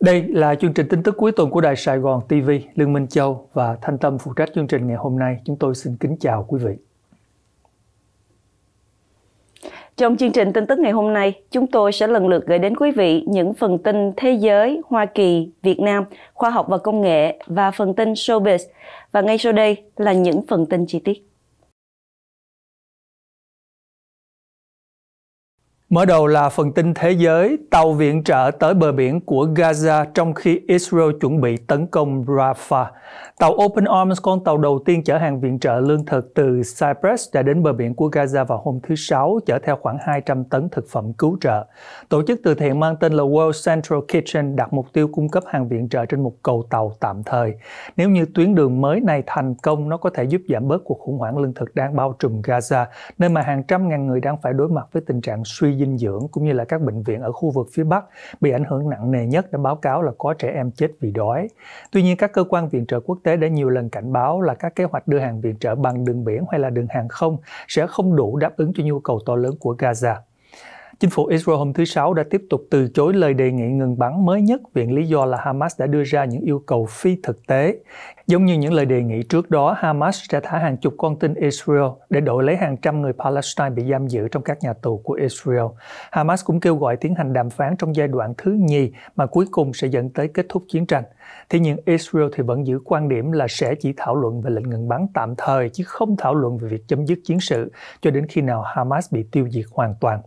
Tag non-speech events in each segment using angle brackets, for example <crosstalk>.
Đây là chương trình tin tức cuối tuần của Đài Sài Gòn TV, Lương Minh Châu và Thanh Tâm phụ trách chương trình ngày hôm nay. Chúng tôi xin kính chào quý vị. Trong chương trình tin tức ngày hôm nay, chúng tôi sẽ lần lượt gửi đến quý vị những phần tin thế giới, Hoa Kỳ, Việt Nam, khoa học và công nghệ và phần tin showbiz. Và ngay sau đây là những phần tin chi tiết. Mở đầu là phần tin thế giới, tàu viện trợ tới bờ biển của Gaza trong khi Israel chuẩn bị tấn công Rafah. Tàu Open Arms, con tàu đầu tiên chở hàng viện trợ lương thực từ Cyprus đã đến bờ biển của Gaza vào hôm thứ Sáu, chở theo khoảng 200 tấn thực phẩm cứu trợ. Tổ chức từ thiện mang tên là World Central Kitchen đặt mục tiêu cung cấp hàng viện trợ trên một cầu tàu tạm thời. Nếu như tuyến đường mới này thành công, nó có thể giúp giảm bớt cuộc khủng hoảng lương thực đang bao trùm Gaza, nơi mà hàng trăm ngàn người đang phải đối mặt với tình trạng suy dinh dưỡng cũng như là các bệnh viện ở khu vực phía Bắc bị ảnh hưởng nặng nề nhất đã báo cáo là có trẻ em chết vì đói. Tuy nhiên, các cơ quan viện trợ quốc tế đã nhiều lần cảnh báo là các kế hoạch đưa hàng viện trợ bằng đường biển hay là đường hàng không sẽ không đủ đáp ứng cho nhu cầu to lớn của Gaza. Chính phủ Israel hôm thứ Sáu đã tiếp tục từ chối lời đề nghị ngừng bắn mới nhất viện lý do là Hamas đã đưa ra những yêu cầu phi thực tế. Giống như những lời đề nghị trước đó, Hamas sẽ thả hàng chục con tin Israel để đổi lấy hàng trăm người Palestine bị giam giữ trong các nhà tù của Israel. Hamas cũng kêu gọi tiến hành đàm phán trong giai đoạn thứ nhì mà cuối cùng sẽ dẫn tới kết thúc chiến tranh. Thế nhưng Israel thì vẫn giữ quan điểm là sẽ chỉ thảo luận về lệnh ngừng bắn tạm thời chứ không thảo luận về việc chấm dứt chiến sự cho đến khi nào Hamas bị tiêu diệt hoàn toàn.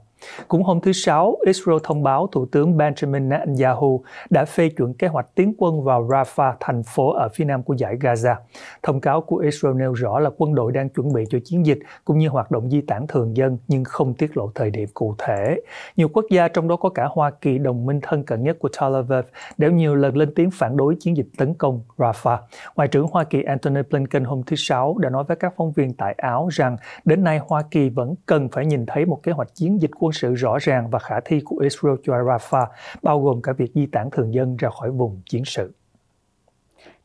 Cũng hôm thứ Sáu, Israel thông báo Thủ tướng Benjamin Netanyahu đã phê chuẩn kế hoạch tiến quân vào Rafah, thành phố ở phía nam của giải Gaza. Thông cáo của Israel nêu rõ là quân đội đang chuẩn bị cho chiến dịch cũng như hoạt động di tản thường dân nhưng không tiết lộ thời điểm cụ thể. Nhiều quốc gia trong đó có cả Hoa Kỳ, đồng minh thân cận nhất của Tel Aviv, đều nhiều lần lên tiếng phản đối chiến dịch tấn công Rafah. Ngoại trưởng Hoa Kỳ Antony Blinken hôm thứ Sáu đã nói với các phóng viên tại Áo rằng đến nay Hoa Kỳ vẫn cần phải nhìn thấy một kế hoạch chiến dịch quân sự sự rõ ràng và khả thi của Israel cho Rafah, bao gồm cả việc di tản thường dân ra khỏi vùng chiến sự.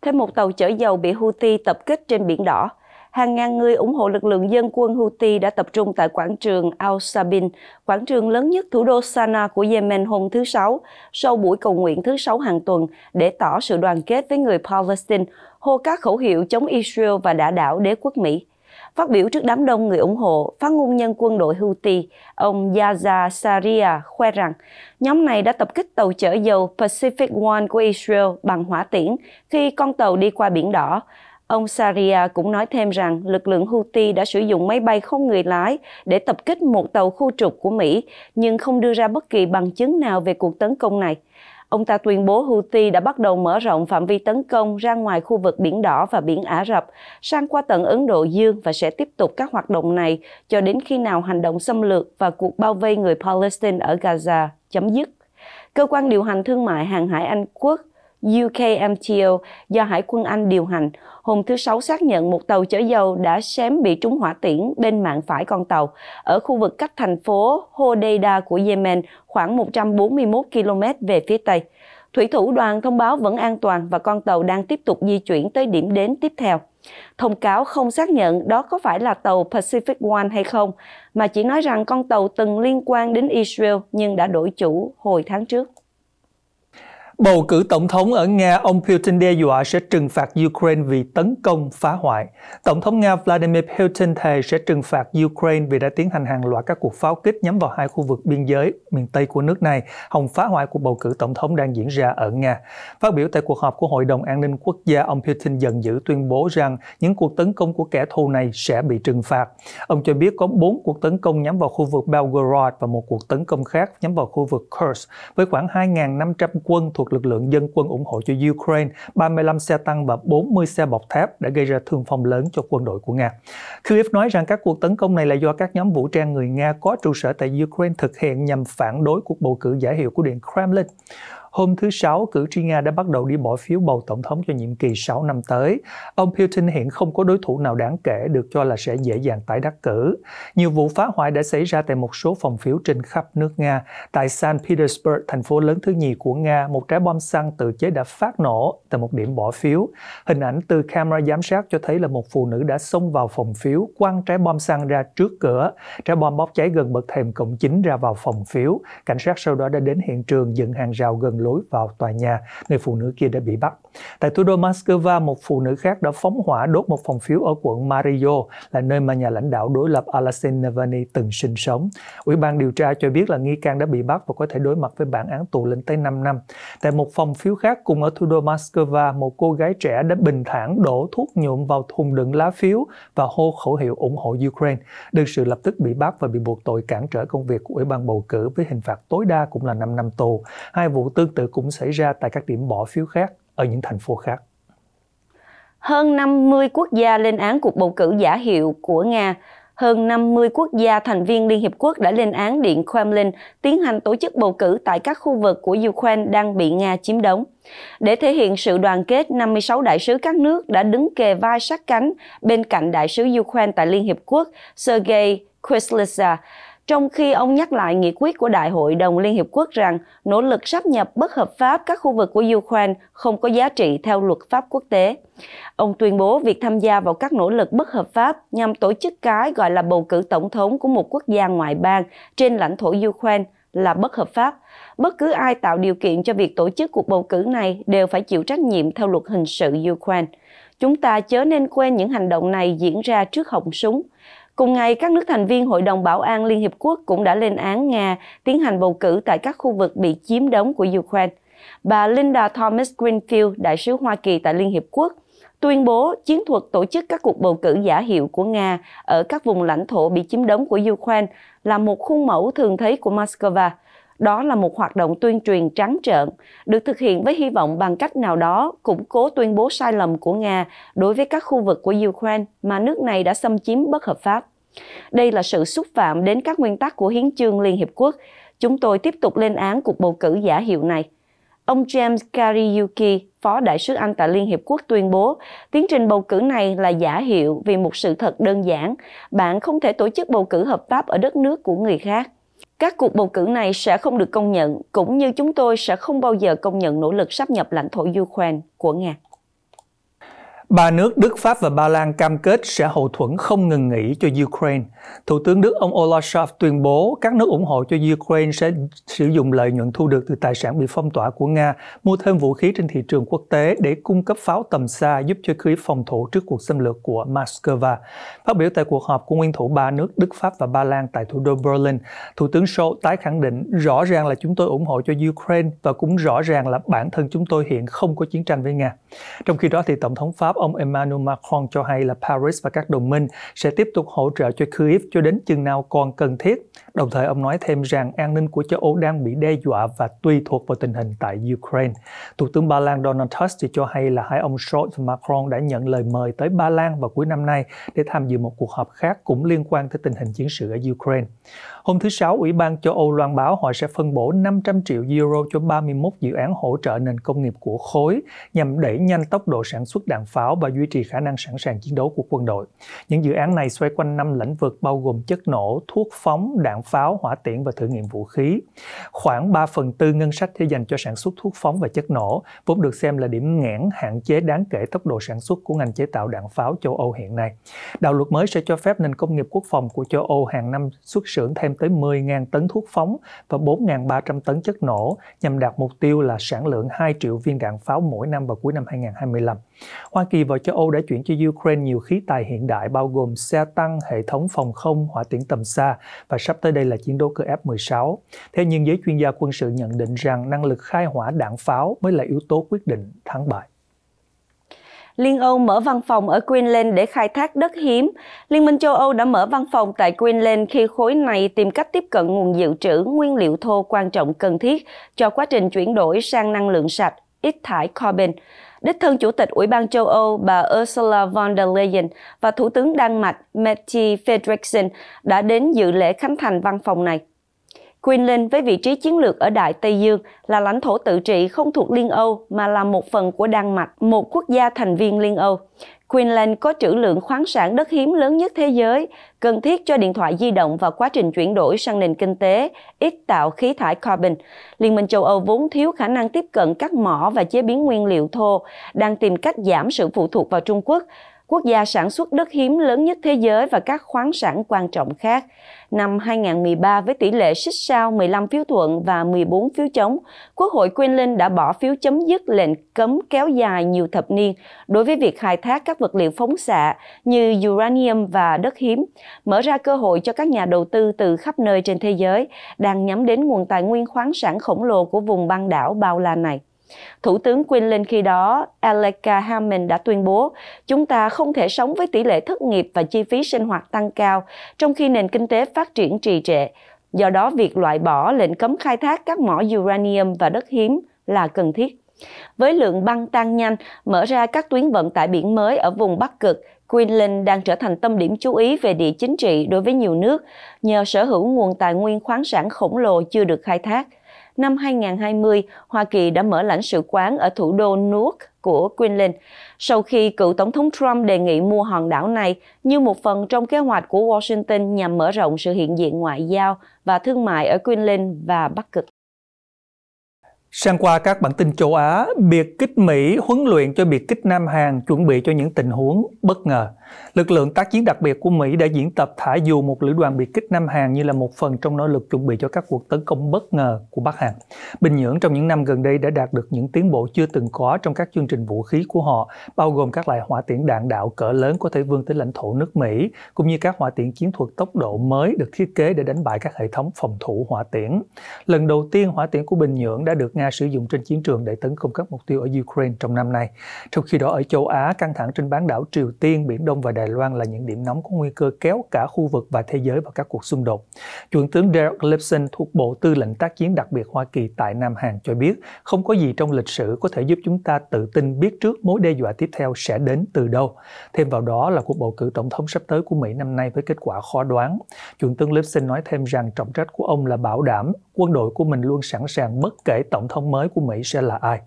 Thêm một tàu chở dầu bị Houthi tập kích trên Biển Đỏ. Hàng ngàn người ủng hộ lực lượng dân quân Houthi đã tập trung tại quảng trường Al Sabin, quảng trường lớn nhất thủ đô Sana của Yemen hôm thứ Sáu, sau buổi cầu nguyện thứ Sáu hàng tuần để tỏ sự đoàn kết với người Palestine, hô các khẩu hiệu chống Israel và đả đảo đế quốc Mỹ. Phát biểu trước đám đông người ủng hộ, phát ngôn nhân quân đội Houthi, ông Yaza Saria khoe rằng nhóm này đã tập kích tàu chở dầu Pacific One của Israel bằng hỏa tiễn khi con tàu đi qua Biển Đỏ. Ông Saria cũng nói thêm rằng lực lượng Houthi đã sử dụng máy bay không người lái để tập kích một tàu khu trục của Mỹ, nhưng không đưa ra bất kỳ bằng chứng nào về cuộc tấn công này. Ông ta tuyên bố Houthi đã bắt đầu mở rộng phạm vi tấn công ra ngoài khu vực Biển Đỏ và Biển Ả Rập, sang qua tận Ấn Độ Dương và sẽ tiếp tục các hoạt động này cho đến khi nào hành động xâm lược và cuộc bao vây người Palestine ở Gaza chấm dứt. Cơ quan điều hành thương mại hàng hải Anh Quốc – UKMTO do Hải quân Anh điều hành, hôm thứ Sáu xác nhận một tàu chở dầu đã xém bị trúng hỏa tiễn bên mạng phải con tàu ở khu vực cách thành phố Hodeida của Yemen khoảng 141 km về phía Tây. Thủy thủ đoàn thông báo vẫn an toàn và con tàu đang tiếp tục di chuyển tới điểm đến tiếp theo. Thông cáo không xác nhận đó có phải là tàu Pacific One hay không, mà chỉ nói rằng con tàu từng liên quan đến Israel nhưng đã đổi chủ hồi tháng trước. Bầu cử tổng thống ở Nga, ông Putin đe dọa sẽ trừng phạt Ukraine vì tấn công phá hoại. Tổng thống Nga Vladimir Putin thề sẽ trừng phạt Ukraine vì đã tiến hành hàng loạt các cuộc pháo kích nhắm vào hai khu vực biên giới miền Tây của nước này, hòng phá hoại cuộc bầu cử tổng thống đang diễn ra ở Nga. Phát biểu tại cuộc họp của Hội đồng An ninh Quốc gia, ông Putin giận dữ tuyên bố rằng những cuộc tấn công của kẻ thù này sẽ bị trừng phạt. Ông cho biết có bốn cuộc tấn công nhắm vào khu vực Belgorod và một cuộc tấn công khác nhắm vào khu vực Kursk với khoảng 2.500 quân thuộc thuộc lực lượng dân quân ủng hộ cho Ukraine, 35 xe tăng và 40 xe bọc thép đã gây ra thương vong lớn cho quân đội của Nga. Kiev nói rằng các cuộc tấn công này là do các nhóm vũ trang người Nga có trụ sở tại Ukraine thực hiện nhằm phản đối cuộc bầu cử giải hiệu của Điện Kremlin. Hôm thứ Sáu, cử tri Nga đã bắt đầu đi bỏ phiếu bầu tổng thống cho nhiệm kỳ 6 năm tới. Ông Putin hiện không có đối thủ nào đáng kể được cho là sẽ dễ dàng tái đắc cử. Nhiều vụ phá hoại đã xảy ra tại một số phòng phiếu trên khắp nước Nga. Tại San Petersburg, thành phố lớn thứ nhì của Nga, một trái bom xăng tự chế đã phát nổ tại một điểm bỏ phiếu. Hình ảnh từ camera giám sát cho thấy là một phụ nữ đã xông vào phòng phiếu, quăng trái bom xăng ra trước cửa. Trái bom bốc cháy gần bậc thềm cổng chính ra vào phòng phiếu. Cảnh sát sau đó đã đến hiện trường dựng hàng rào gần lối vào tòa nhà, người phụ nữ kia đã bị bắt. Tại thủ đô Moscow, một phụ nữ khác đã phóng hỏa đốt một phòng phiếu ở quận Mario, là nơi mà nhà lãnh đạo đối lập Alexei Navalny từng sinh sống. Ủy ban điều tra cho biết là nghi can đã bị bắt và có thể đối mặt với bản án tù lên tới 5 năm. Tại một phòng phiếu khác cùng ở thủ đô Moscow, một cô gái trẻ đã bình thản đổ thuốc nhuộm vào thùng đựng lá phiếu và hô khẩu hiệu ủng hộ Ukraine, được sự lập tức bị bắt và bị buộc tội cản trở công việc của Ủy ban bầu cử với hình phạt tối đa cũng là 5 năm tù. Hai vụ tư Tương tự cũng xảy ra tại các điểm bỏ phiếu khác ở những thành phố khác. Hơn 50 quốc gia lên án cuộc bầu cử giả hiệu của Nga. Hơn 50 quốc gia thành viên Liên Hiệp Quốc đã lên án Điện Kremlin tiến hành tổ chức bầu cử tại các khu vực của Ukraine đang bị Nga chiếm đóng. Để thể hiện sự đoàn kết, 56 đại sứ các nước đã đứng kề vai sát cánh bên cạnh đại sứ Ukraine tại Liên Hiệp Quốc Sergei Kreslica trong khi ông nhắc lại nghị quyết của Đại hội đồng Liên Hiệp Quốc rằng nỗ lực sắp nhập bất hợp pháp các khu vực của Ukraine không có giá trị theo luật pháp quốc tế. Ông tuyên bố việc tham gia vào các nỗ lực bất hợp pháp nhằm tổ chức cái gọi là bầu cử tổng thống của một quốc gia ngoại bang trên lãnh thổ Ukraine là bất hợp pháp. Bất cứ ai tạo điều kiện cho việc tổ chức cuộc bầu cử này đều phải chịu trách nhiệm theo luật hình sự Ukraine. Chúng ta chớ nên quên những hành động này diễn ra trước họng súng – Cùng ngày, các nước thành viên Hội đồng Bảo an Liên Hiệp Quốc cũng đã lên án Nga tiến hành bầu cử tại các khu vực bị chiếm đóng của Ukraine. Bà Linda Thomas Greenfield, đại sứ Hoa Kỳ tại Liên Hiệp Quốc, tuyên bố chiến thuật tổ chức các cuộc bầu cử giả hiệu của Nga ở các vùng lãnh thổ bị chiếm đóng của Ukraine là một khuôn mẫu thường thấy của Moscow đó là một hoạt động tuyên truyền trắng trợn, được thực hiện với hy vọng bằng cách nào đó củng cố tuyên bố sai lầm của Nga đối với các khu vực của Ukraine mà nước này đã xâm chiếm bất hợp pháp. Đây là sự xúc phạm đến các nguyên tắc của Hiến chương Liên Hiệp Quốc. Chúng tôi tiếp tục lên án cuộc bầu cử giả hiệu này. Ông James Kariyuki, Phó Đại sứ Anh tại Liên Hiệp Quốc tuyên bố, tiến trình bầu cử này là giả hiệu vì một sự thật đơn giản. Bạn không thể tổ chức bầu cử hợp pháp ở đất nước của người khác. Các cuộc bầu cử này sẽ không được công nhận, cũng như chúng tôi sẽ không bao giờ công nhận nỗ lực sắp nhập lãnh thổ Ukraine của Nga. Ba nước Đức, Pháp và Ba Lan cam kết sẽ hậu thuẫn không ngừng nghỉ cho Ukraine. Thủ tướng Đức ông Olaf Scholz tuyên bố các nước ủng hộ cho Ukraine sẽ sử dụng lợi nhuận thu được từ tài sản bị phong tỏa của Nga, mua thêm vũ khí trên thị trường quốc tế để cung cấp pháo tầm xa giúp cho khí phòng thủ trước cuộc xâm lược của Moscow. Phát biểu tại cuộc họp của nguyên thủ ba nước Đức, Pháp và Ba Lan tại thủ đô Berlin, Thủ tướng Scholz tái khẳng định rõ ràng là chúng tôi ủng hộ cho Ukraine và cũng rõ ràng là bản thân chúng tôi hiện không có chiến tranh với Nga. Trong khi đó thì Tổng thống Pháp Pháp ông Emmanuel Macron cho hay là Paris và các đồng minh sẽ tiếp tục hỗ trợ cho Kyiv cho đến chừng nào còn cần thiết. Đồng thời ông nói thêm rằng an ninh của châu Âu đang bị đe dọa và tùy thuộc vào tình hình tại Ukraine. Thủ tướng Ba Lan Donald Tusk thì cho hay là hai ông Scholz và Macron đã nhận lời mời tới Ba Lan vào cuối năm nay để tham dự một cuộc họp khác cũng liên quan tới tình hình chiến sự ở Ukraine. Hôm thứ Sáu, Ủy ban châu Âu loan báo họ sẽ phân bổ 500 triệu euro cho 31 dự án hỗ trợ nền công nghiệp của khối nhằm đẩy nhanh tốc độ sản xuất đạn pháo và duy trì khả năng sẵn sàng chiến đấu của quân đội. Những dự án này xoay quanh năm lĩnh vực bao gồm chất nổ, thuốc phóng, đạn pháo, hỏa tiễn và thử nghiệm vũ khí. Khoảng 3 phần tư ngân sách để dành cho sản xuất thuốc phóng và chất nổ, vốn được xem là điểm nghẽn hạn chế đáng kể tốc độ sản xuất của ngành chế tạo đạn pháo châu Âu hiện nay. Đạo luật mới sẽ cho phép nền công nghiệp quốc phòng của châu Âu hàng năm xuất xưởng thêm tới 10.000 tấn thuốc phóng và 4.300 tấn chất nổ nhằm đạt mục tiêu là sản lượng 2 triệu viên đạn pháo mỗi năm vào cuối năm 2025. Hoa Kỳ và châu Âu đã chuyển cho Ukraine nhiều khí tài hiện đại bao gồm xe tăng, hệ thống phòng không, hỏa tiễn tầm xa và sắp tới đây là chiến đấu cơ F-16. Thế nhưng giới chuyên gia quân sự nhận định rằng năng lực khai hỏa đạn pháo mới là yếu tố quyết định thắng bại. Liên Âu mở văn phòng ở Greenland để khai thác đất hiếm. Liên minh châu Âu đã mở văn phòng tại Greenland khi khối này tìm cách tiếp cận nguồn dự trữ nguyên liệu thô quan trọng cần thiết cho quá trình chuyển đổi sang năng lượng sạch, ít thải carbon đích thân Chủ tịch Ủy ban châu Âu bà Ursula von der Leyen và Thủ tướng Đan Mạch Mette Frederiksen đã đến dự lễ khánh thành văn phòng này. Greenland với vị trí chiến lược ở Đại Tây Dương là lãnh thổ tự trị không thuộc Liên Âu mà là một phần của Đan Mạch, một quốc gia thành viên Liên Âu. Queensland có trữ lượng khoáng sản đất hiếm lớn nhất thế giới, cần thiết cho điện thoại di động và quá trình chuyển đổi sang nền kinh tế ít tạo khí thải carbon. Liên minh châu Âu vốn thiếu khả năng tiếp cận các mỏ và chế biến nguyên liệu thô, đang tìm cách giảm sự phụ thuộc vào Trung Quốc, quốc gia sản xuất đất hiếm lớn nhất thế giới và các khoáng sản quan trọng khác năm 2013 với tỷ lệ xích sao 15 phiếu thuận và 14 phiếu chống, Quốc hội Queensland đã bỏ phiếu chấm dứt lệnh cấm kéo dài nhiều thập niên đối với việc khai thác các vật liệu phóng xạ như uranium và đất hiếm, mở ra cơ hội cho các nhà đầu tư từ khắp nơi trên thế giới đang nhắm đến nguồn tài nguyên khoáng sản khổng lồ của vùng băng đảo bao la này. Thủ tướng Quinlan khi đó, Aleka Hammond đã tuyên bố, chúng ta không thể sống với tỷ lệ thất nghiệp và chi phí sinh hoạt tăng cao, trong khi nền kinh tế phát triển trì trệ. Do đó, việc loại bỏ lệnh cấm khai thác các mỏ uranium và đất hiếm là cần thiết. Với lượng băng tan nhanh, mở ra các tuyến vận tải biển mới ở vùng Bắc Cực, Greenland đang trở thành tâm điểm chú ý về địa chính trị đối với nhiều nước nhờ sở hữu nguồn tài nguyên khoáng sản khổng lồ chưa được khai thác năm 2020, Hoa Kỳ đã mở lãnh sự quán ở thủ đô Newark của Queensland sau khi cựu Tổng thống Trump đề nghị mua hòn đảo này như một phần trong kế hoạch của Washington nhằm mở rộng sự hiện diện ngoại giao và thương mại ở Queensland và Bắc Cực. Sang qua các bản tin châu Á, biệt kích Mỹ huấn luyện cho biệt kích Nam Hàn chuẩn bị cho những tình huống bất ngờ. Lực lượng tác chiến đặc biệt của Mỹ đã diễn tập thả dù một lữ đoàn biệt kích Nam Hàn như là một phần trong nỗ lực chuẩn bị cho các cuộc tấn công bất ngờ của Bắc Hàn. Bình Nhưỡng trong những năm gần đây đã đạt được những tiến bộ chưa từng có trong các chương trình vũ khí của họ, bao gồm các loại hỏa tiễn đạn đạo cỡ lớn có thể vươn tới lãnh thổ nước Mỹ, cũng như các hỏa tiễn chiến thuật tốc độ mới được thiết kế để đánh bại các hệ thống phòng thủ hỏa tiễn. Lần đầu tiên, hỏa tiễn của Bình Nhưỡng đã được Nga sử dụng trên chiến trường để tấn công các mục tiêu ở Ukraine trong năm nay. Trong khi đó, ở châu Á, căng thẳng trên bán đảo Triều Tiên, biển Đông Đông và Đài Loan là những điểm nóng có nguy cơ kéo cả khu vực và thế giới vào các cuộc xung đột. Chuẩn tướng Derek Lipson thuộc Bộ Tư lệnh tác chiến đặc biệt Hoa Kỳ tại Nam Hàn cho biết, không có gì trong lịch sử có thể giúp chúng ta tự tin biết trước mối đe dọa tiếp theo sẽ đến từ đâu. Thêm vào đó là cuộc bầu cử tổng thống sắp tới của Mỹ năm nay với kết quả khó đoán. Chuẩn tướng Lipson nói thêm rằng trọng trách của ông là bảo đảm quân đội của mình luôn sẵn sàng bất kể tổng thống mới của Mỹ sẽ là ai.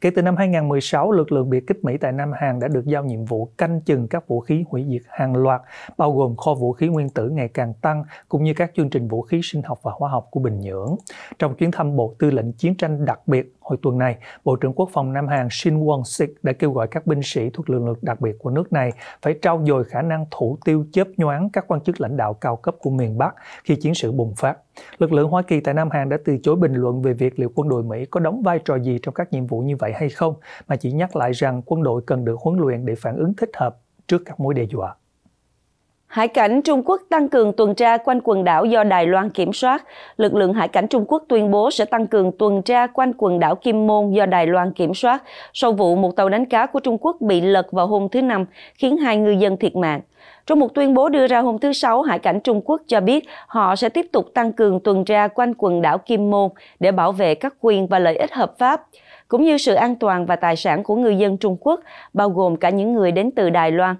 Kể từ năm 2016, lực lượng biệt kích Mỹ tại Nam Hàn đã được giao nhiệm vụ canh chừng các vũ khí khí hủy diệt hàng loạt, bao gồm kho vũ khí nguyên tử ngày càng tăng cũng như các chương trình vũ khí sinh học và hóa học của Bình Nhưỡng. Trong chuyến thăm Bộ Tư lệnh Chiến tranh đặc biệt hồi tuần này, Bộ trưởng Quốc phòng Nam Hàn Shin Won-sik đã kêu gọi các binh sĩ thuộc lực lượng đặc biệt của nước này phải trao dồi khả năng thủ tiêu chớp nhoáng các quan chức lãnh đạo cao cấp của miền Bắc khi chiến sự bùng phát. Lực lượng Hoa Kỳ tại Nam Hàn đã từ chối bình luận về việc liệu quân đội Mỹ có đóng vai trò gì trong các nhiệm vụ như vậy hay không, mà chỉ nhắc lại rằng quân đội cần được huấn luyện để phản ứng thích hợp trước các mối đe dọa. Hải cảnh Trung Quốc tăng cường tuần tra quanh quần đảo do Đài Loan kiểm soát. Lực lượng hải cảnh Trung Quốc tuyên bố sẽ tăng cường tuần tra quanh quần đảo Kim Môn do Đài Loan kiểm soát sau vụ một tàu đánh cá của Trung Quốc bị lật vào hôm thứ Năm, khiến hai ngư dân thiệt mạng. Trong một tuyên bố đưa ra hôm thứ Sáu, Hải cảnh Trung Quốc cho biết họ sẽ tiếp tục tăng cường tuần tra quanh quần đảo Kim Môn để bảo vệ các quyền và lợi ích hợp pháp cũng như sự an toàn và tài sản của người dân Trung Quốc, bao gồm cả những người đến từ Đài Loan.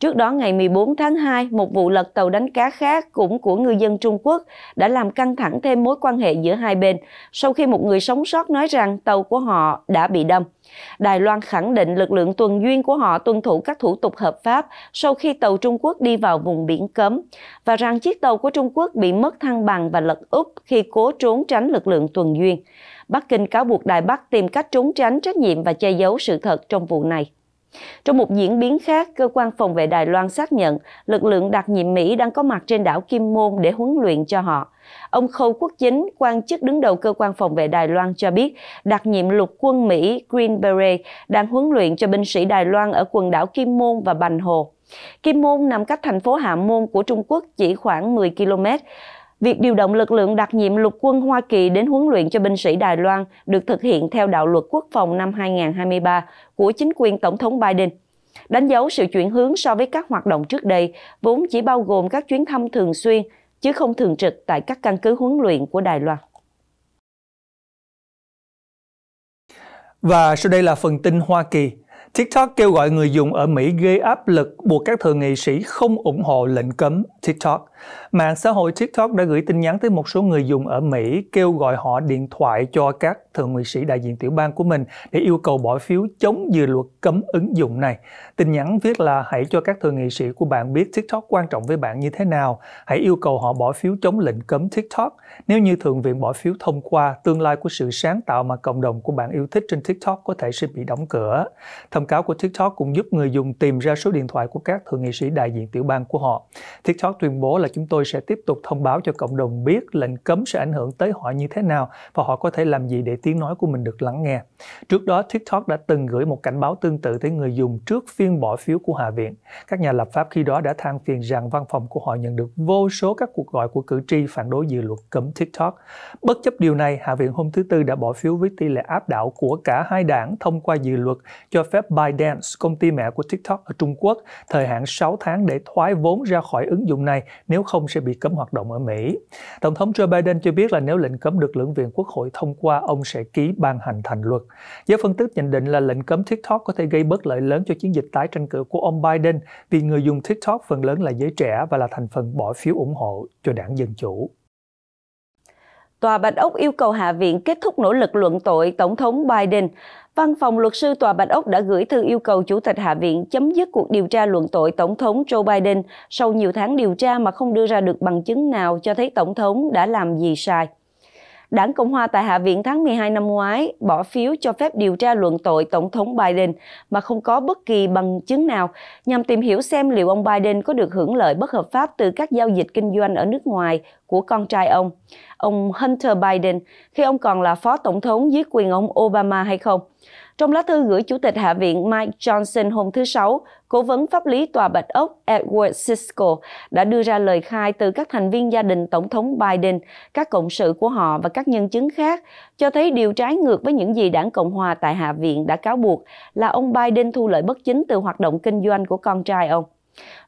Trước đó ngày 14 tháng 2, một vụ lật tàu đánh cá khác cũng của người dân Trung Quốc đã làm căng thẳng thêm mối quan hệ giữa hai bên sau khi một người sống sót nói rằng tàu của họ đã bị đâm. Đài Loan khẳng định lực lượng tuần duyên của họ tuân thủ các thủ tục hợp pháp sau khi tàu Trung Quốc đi vào vùng biển cấm và rằng chiếc tàu của Trung Quốc bị mất thăng bằng và lật úp khi cố trốn tránh lực lượng tuần duyên. Bắc Kinh cáo buộc Đài Bắc tìm cách trốn tránh trách nhiệm và che giấu sự thật trong vụ này. Trong một diễn biến khác, cơ quan phòng vệ Đài Loan xác nhận lực lượng đặc nhiệm Mỹ đang có mặt trên đảo Kim Môn để huấn luyện cho họ. Ông Khâu Quốc Chính, quan chức đứng đầu cơ quan phòng vệ Đài Loan cho biết, đặc nhiệm lục quân Mỹ Green Beret đang huấn luyện cho binh sĩ Đài Loan ở quần đảo Kim Môn và Bành Hồ. Kim Môn nằm cách thành phố Hạ Môn của Trung Quốc chỉ khoảng 10 km. Việc điều động lực lượng đặc nhiệm lục quân Hoa Kỳ đến huấn luyện cho binh sĩ Đài Loan được thực hiện theo đạo luật quốc phòng năm 2023 của chính quyền Tổng thống Biden đánh dấu sự chuyển hướng so với các hoạt động trước đây, vốn chỉ bao gồm các chuyến thăm thường xuyên, chứ không thường trực tại các căn cứ huấn luyện của Đài Loan. Và sau đây là phần tin Hoa Kỳ. TikTok kêu gọi người dùng ở Mỹ gây áp lực buộc các thượng nghị sĩ không ủng hộ lệnh cấm TikTok. Mạng xã hội TikTok đã gửi tin nhắn tới một số người dùng ở Mỹ kêu gọi họ điện thoại cho các thượng nghị sĩ đại diện tiểu bang của mình để yêu cầu bỏ phiếu chống dự luật cấm ứng dụng này. Tin nhắn viết là hãy cho các thượng nghị sĩ của bạn biết TikTok quan trọng với bạn như thế nào, hãy yêu cầu họ bỏ phiếu chống lệnh cấm TikTok. Nếu như thượng viện bỏ phiếu thông qua, tương lai của sự sáng tạo mà cộng đồng của bạn yêu thích trên TikTok có thể sẽ bị đóng cửa. Thông cáo của TikTok cũng giúp người dùng tìm ra số điện thoại của các thượng nghị sĩ đại diện tiểu bang của họ. TikTok tuyên bố là là chúng tôi sẽ tiếp tục thông báo cho cộng đồng biết lệnh cấm sẽ ảnh hưởng tới họ như thế nào và họ có thể làm gì để tiếng nói của mình được lắng nghe. Trước đó, TikTok đã từng gửi một cảnh báo tương tự tới người dùng trước phiên bỏ phiếu của Hạ viện. Các nhà lập pháp khi đó đã than phiền rằng văn phòng của họ nhận được vô số các cuộc gọi của cử tri phản đối dự luật cấm TikTok. Bất chấp điều này, Hạ viện hôm thứ Tư đã bỏ phiếu với tỷ lệ áp đảo của cả hai đảng thông qua dự luật cho phép ByteDance, công ty mẹ của TikTok ở Trung Quốc, thời hạn 6 tháng để thoái vốn ra khỏi ứng dụng này nếu nếu không sẽ bị cấm hoạt động ở Mỹ. Tổng thống Joe Biden cho biết là nếu lệnh cấm được lưỡng viện Quốc hội thông qua, ông sẽ ký ban hành thành luật. Giới phân tích nhận định là lệnh cấm TikTok có thể gây bất lợi lớn cho chiến dịch tái tranh cử của ông Biden vì người dùng TikTok phần lớn là giới trẻ và là thành phần bỏ phiếu ủng hộ cho đảng Dân Chủ. Tòa Bạch Ốc yêu cầu Hạ viện kết thúc nỗ lực luận tội Tổng thống Biden Văn phòng luật sư Tòa Bạch Ốc đã gửi thư yêu cầu Chủ tịch Hạ viện chấm dứt cuộc điều tra luận tội Tổng thống Joe Biden sau nhiều tháng điều tra mà không đưa ra được bằng chứng nào cho thấy Tổng thống đã làm gì sai. Đảng Cộng Hòa tại Hạ viện tháng 12 năm ngoái bỏ phiếu cho phép điều tra luận tội Tổng thống Biden mà không có bất kỳ bằng chứng nào nhằm tìm hiểu xem liệu ông Biden có được hưởng lợi bất hợp pháp từ các giao dịch kinh doanh ở nước ngoài của con trai ông, ông Hunter Biden, khi ông còn là phó tổng thống dưới quyền ông Obama hay không – trong lá thư gửi Chủ tịch Hạ viện Mike Johnson hôm thứ Sáu, cố vấn pháp lý Tòa Bạch Ốc Edward Sisko đã đưa ra lời khai từ các thành viên gia đình Tổng thống Biden, các cộng sự của họ và các nhân chứng khác, cho thấy điều trái ngược với những gì đảng Cộng Hòa tại Hạ viện đã cáo buộc là ông Biden thu lợi bất chính từ hoạt động kinh doanh của con trai ông.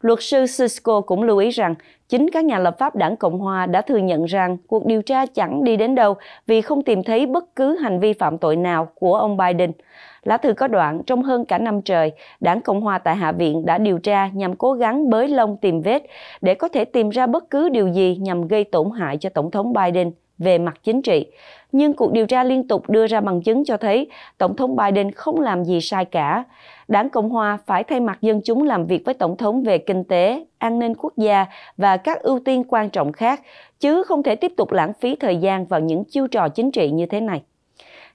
Luật sư Cisco cũng lưu ý rằng chính các nhà lập pháp đảng Cộng Hòa đã thừa nhận rằng cuộc điều tra chẳng đi đến đâu vì không tìm thấy bất cứ hành vi phạm tội nào của ông Biden. Lá thư có đoạn, trong hơn cả năm trời, đảng Cộng Hòa tại Hạ viện đã điều tra nhằm cố gắng bới lông tìm vết để có thể tìm ra bất cứ điều gì nhằm gây tổn hại cho Tổng thống Biden về mặt chính trị. Nhưng cuộc điều tra liên tục đưa ra bằng chứng cho thấy Tổng thống Biden không làm gì sai cả. Đảng Cộng Hòa phải thay mặt dân chúng làm việc với Tổng thống về kinh tế, an ninh quốc gia và các ưu tiên quan trọng khác, chứ không thể tiếp tục lãng phí thời gian vào những chiêu trò chính trị như thế này.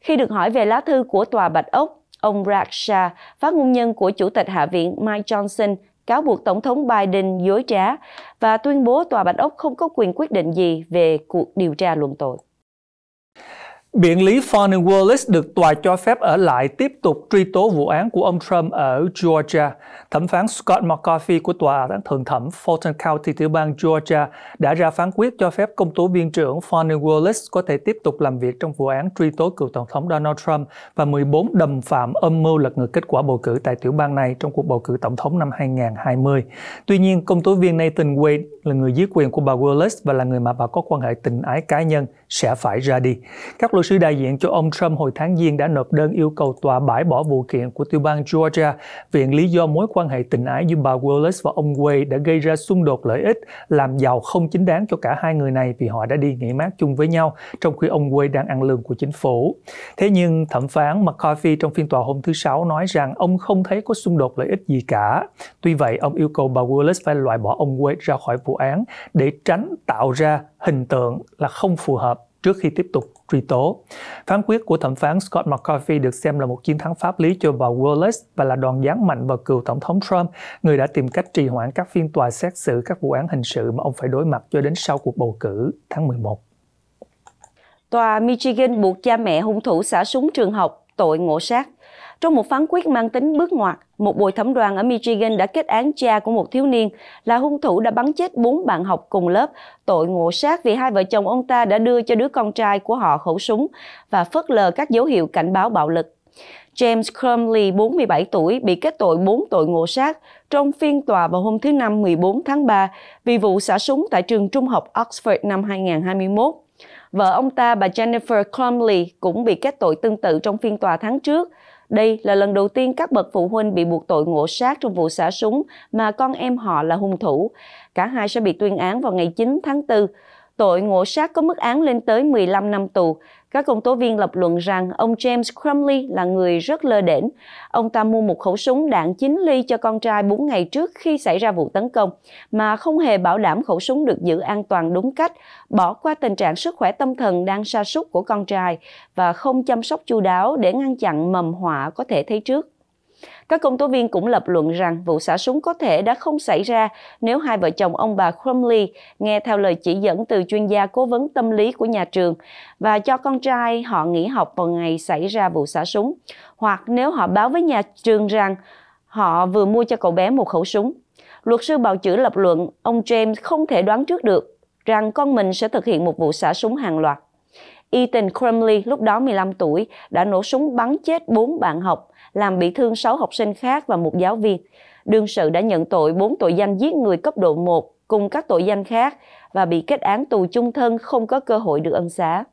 Khi được hỏi về lá thư của Tòa Bạch Ốc, ông Raksha, phát ngôn nhân của Chủ tịch Hạ viện Mike Johnson, cáo buộc Tổng thống Biden dối trá và tuyên bố Tòa Bạch Ốc không có quyền quyết định gì về cuộc điều tra luận tội. Biện lý Foreign Wallace được tòa cho phép ở lại tiếp tục truy tố vụ án của ông Trump ở Georgia. Thẩm phán Scott McCarthy của tòa án thượng thẩm Fulton County tiểu bang Georgia đã ra phán quyết cho phép công tố viên trưởng Foreign Wallace có thể tiếp tục làm việc trong vụ án truy tố cựu tổng thống Donald Trump và 14 đồng phạm âm mưu lật ngược kết quả bầu cử tại tiểu bang này trong cuộc bầu cử tổng thống năm 2020. Tuy nhiên, công tố viên Nathan Wade là người dưới quyền của bà Wallace và là người mà bà có quan hệ tình ái cá nhân sẽ phải ra đi. Các luật sư đại diện cho ông Trump hồi tháng Giêng đã nộp đơn yêu cầu tòa bãi bỏ vụ kiện của tiểu bang Georgia viện lý do mối quan hệ tình ái giữa bà Wallace và ông Wade đã gây ra xung đột lợi ích, làm giàu không chính đáng cho cả hai người này vì họ đã đi nghỉ mát chung với nhau trong khi ông Wade đang ăn lương của chính phủ. Thế nhưng thẩm phán McCarthy trong phiên tòa hôm thứ Sáu nói rằng ông không thấy có xung đột lợi ích gì cả. Tuy vậy, ông yêu cầu bà Wallace phải loại bỏ ông Wade ra khỏi vụ vụ án để tránh tạo ra hình tượng là không phù hợp trước khi tiếp tục truy tố. Phán quyết của thẩm phán Scott McCarthy được xem là một chiến thắng pháp lý cho bà Wallace và là đòn giáng mạnh vào cựu tổng thống Trump, người đã tìm cách trì hoãn các phiên tòa xét xử các vụ án hình sự mà ông phải đối mặt cho đến sau cuộc bầu cử tháng 11. Tòa Michigan buộc cha mẹ hung thủ xả súng trường học tội ngộ sát. Trong một phán quyết mang tính bước ngoặt, một bồi thẩm đoàn ở Michigan đã kết án cha của một thiếu niên là hung thủ đã bắn chết bốn bạn học cùng lớp, tội ngộ sát vì hai vợ chồng ông ta đã đưa cho đứa con trai của họ khẩu súng và phớt lờ các dấu hiệu cảnh báo bạo lực. James Crumley, 47 tuổi, bị kết tội 4 tội ngộ sát trong phiên tòa vào hôm thứ Năm 14 tháng 3 vì vụ xả súng tại trường trung học Oxford năm 2021. Vợ ông ta, bà Jennifer Crumley, cũng bị kết tội tương tự trong phiên tòa tháng trước – đây là lần đầu tiên các bậc phụ huynh bị buộc tội ngộ sát trong vụ xả súng mà con em họ là hung thủ. Cả hai sẽ bị tuyên án vào ngày 9 tháng 4. Tội ngộ sát có mức án lên tới 15 năm tù. Các công tố viên lập luận rằng ông James Crumley là người rất lơ đễnh. Ông ta mua một khẩu súng đạn 9 ly cho con trai 4 ngày trước khi xảy ra vụ tấn công, mà không hề bảo đảm khẩu súng được giữ an toàn đúng cách, bỏ qua tình trạng sức khỏe tâm thần đang sa sút của con trai và không chăm sóc chu đáo để ngăn chặn mầm họa có thể thấy trước. Các công tố viên cũng lập luận rằng vụ xả súng có thể đã không xảy ra nếu hai vợ chồng ông bà Crumley nghe theo lời chỉ dẫn từ chuyên gia cố vấn tâm lý của nhà trường và cho con trai họ nghỉ học vào ngày xảy ra vụ xả súng, hoặc nếu họ báo với nhà trường rằng họ vừa mua cho cậu bé một khẩu súng. Luật sư bào chữa lập luận ông James không thể đoán trước được rằng con mình sẽ thực hiện một vụ xả súng hàng loạt. Ethan Crumley, lúc đó 15 tuổi, đã nổ súng bắn chết bốn bạn học làm bị thương 6 học sinh khác và một giáo viên. Đương sự đã nhận tội 4 tội danh giết người cấp độ 1 cùng các tội danh khác và bị kết án tù chung thân không có cơ hội được ân xá.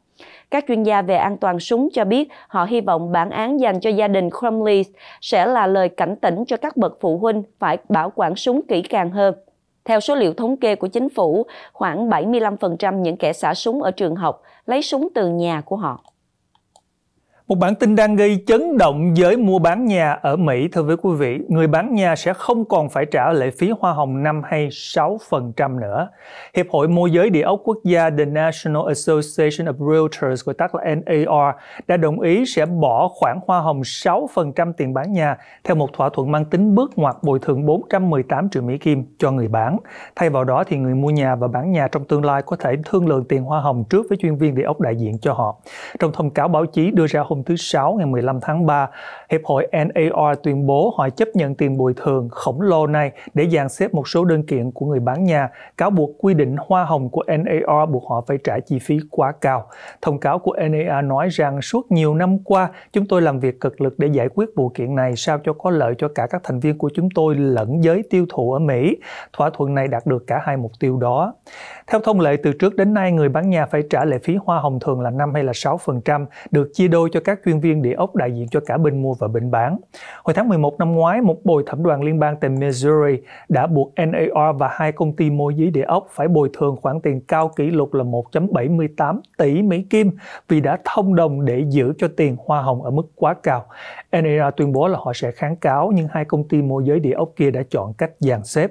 Các chuyên gia về an toàn súng cho biết họ hy vọng bản án dành cho gia đình Crumley sẽ là lời cảnh tỉnh cho các bậc phụ huynh phải bảo quản súng kỹ càng hơn. Theo số liệu thống kê của chính phủ, khoảng 75% những kẻ xả súng ở trường học lấy súng từ nhà của họ. Một bản tin đang gây chấn động giới mua bán nhà ở Mỹ thưa với quý vị, người bán nhà sẽ không còn phải trả lệ phí hoa hồng 5 hay 6% nữa. Hiệp hội môi giới địa ốc quốc gia The National Association of Realtors gọi tắt là NAR đã đồng ý sẽ bỏ khoản hoa hồng 6% tiền bán nhà theo một thỏa thuận mang tính bước ngoặt bồi thường 418 triệu Mỹ Kim cho người bán. Thay vào đó thì người mua nhà và bán nhà trong tương lai có thể thương lượng tiền hoa hồng trước với chuyên viên địa ốc đại diện cho họ. Trong thông cáo báo chí đưa ra hôm hôm thứ Sáu ngày 15 tháng 3 Hiệp hội NAR tuyên bố họ chấp nhận tiền bồi thường khổng lồ này để dàn xếp một số đơn kiện của người bán nhà, cáo buộc quy định hoa hồng của NAR buộc họ phải trả chi phí quá cao. Thông cáo của NAR nói rằng suốt nhiều năm qua, chúng tôi làm việc cực lực để giải quyết vụ kiện này sao cho có lợi cho cả các thành viên của chúng tôi lẫn giới tiêu thụ ở Mỹ. Thỏa thuận này đạt được cả hai mục tiêu đó. Theo thông lệ từ trước đến nay, người bán nhà phải trả lệ phí hoa hồng thường là 5 hay là 6%, được chia đôi cho các chuyên viên địa ốc đại diện cho cả bên mua và bên bán. Hồi tháng 11 năm ngoái, một bồi thẩm đoàn liên bang tại Missouri đã buộc NAR và hai công ty môi giới địa ốc phải bồi thường khoản tiền cao kỷ lục là 1.78 tỷ Mỹ Kim vì đã thông đồng để giữ cho tiền hoa hồng ở mức quá cao. NAR tuyên bố là họ sẽ kháng cáo nhưng hai công ty môi giới địa ốc kia đã chọn cách dàn xếp.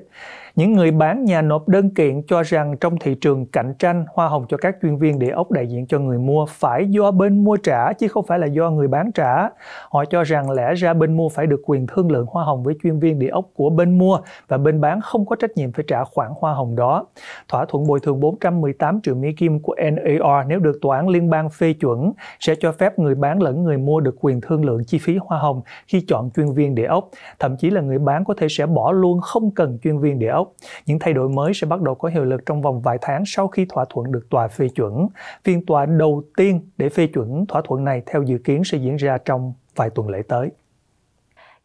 Những người bán nhà nộp đơn kiện cho rằng trong thị trường cạnh tranh, hoa hồng cho các chuyên viên địa ốc đại diện cho người mua phải do bên mua trả chứ không phải là do người bán trả. Họ cho rằng lẽ ra bên mua phải được quyền thương lượng hoa hồng với chuyên viên địa ốc của bên mua và bên bán không có trách nhiệm phải trả khoản hoa hồng đó. Thỏa thuận bồi thường 418 triệu Mỹ Kim của NAR nếu được tòa án liên bang phê chuẩn sẽ cho phép người bán lẫn người mua được quyền thương lượng chi phí hoa hồng khi chọn chuyên viên địa ốc. Thậm chí là người bán có thể sẽ bỏ luôn không cần chuyên viên địa ốc Úc. Những thay đổi mới sẽ bắt đầu có hiệu lực trong vòng vài tháng sau khi thỏa thuận được tòa phê chuẩn. Phiên tòa đầu tiên để phê chuẩn thỏa thuận này theo dự kiến sẽ diễn ra trong vài tuần lễ tới.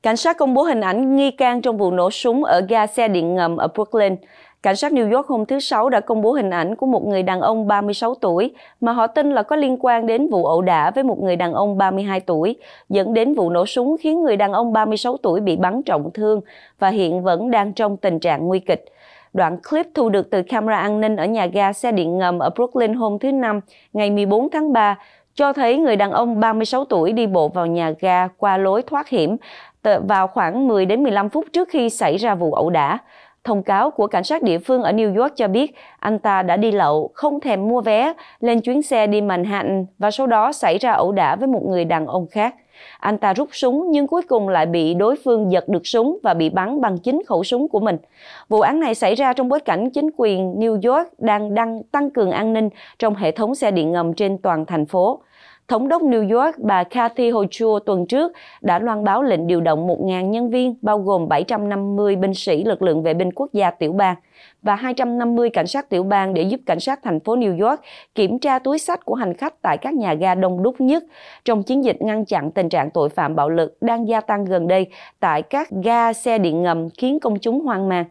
Cảnh sát công bố hình ảnh nghi can trong vụ nổ súng ở ga xe điện ngầm ở Brooklyn. Cảnh sát New York hôm thứ Sáu đã công bố hình ảnh của một người đàn ông 36 tuổi mà họ tin là có liên quan đến vụ ẩu đả với một người đàn ông 32 tuổi, dẫn đến vụ nổ súng khiến người đàn ông 36 tuổi bị bắn trọng thương và hiện vẫn đang trong tình trạng nguy kịch. Đoạn clip thu được từ camera an ninh ở nhà ga xe điện ngầm ở Brooklyn hôm thứ Năm, ngày 14 tháng 3, cho thấy người đàn ông 36 tuổi đi bộ vào nhà ga qua lối thoát hiểm vào khoảng 10 đến 15 phút trước khi xảy ra vụ ẩu đả. Thông cáo của cảnh sát địa phương ở New York cho biết anh ta đã đi lậu, không thèm mua vé, lên chuyến xe đi Manhattan và sau đó xảy ra ẩu đả với một người đàn ông khác. Anh ta rút súng nhưng cuối cùng lại bị đối phương giật được súng và bị bắn bằng chính khẩu súng của mình. Vụ án này xảy ra trong bối cảnh chính quyền New York đang, đang tăng cường an ninh trong hệ thống xe điện ngầm trên toàn thành phố. Thống đốc New York bà Kathy Hochul tuần trước đã loan báo lệnh điều động 1.000 nhân viên, bao gồm 750 binh sĩ lực lượng vệ binh quốc gia tiểu bang và 250 cảnh sát tiểu bang để giúp cảnh sát thành phố New York kiểm tra túi sách của hành khách tại các nhà ga đông đúc nhất trong chiến dịch ngăn chặn tình trạng tội phạm bạo lực đang gia tăng gần đây tại các ga xe điện ngầm khiến công chúng hoang mang.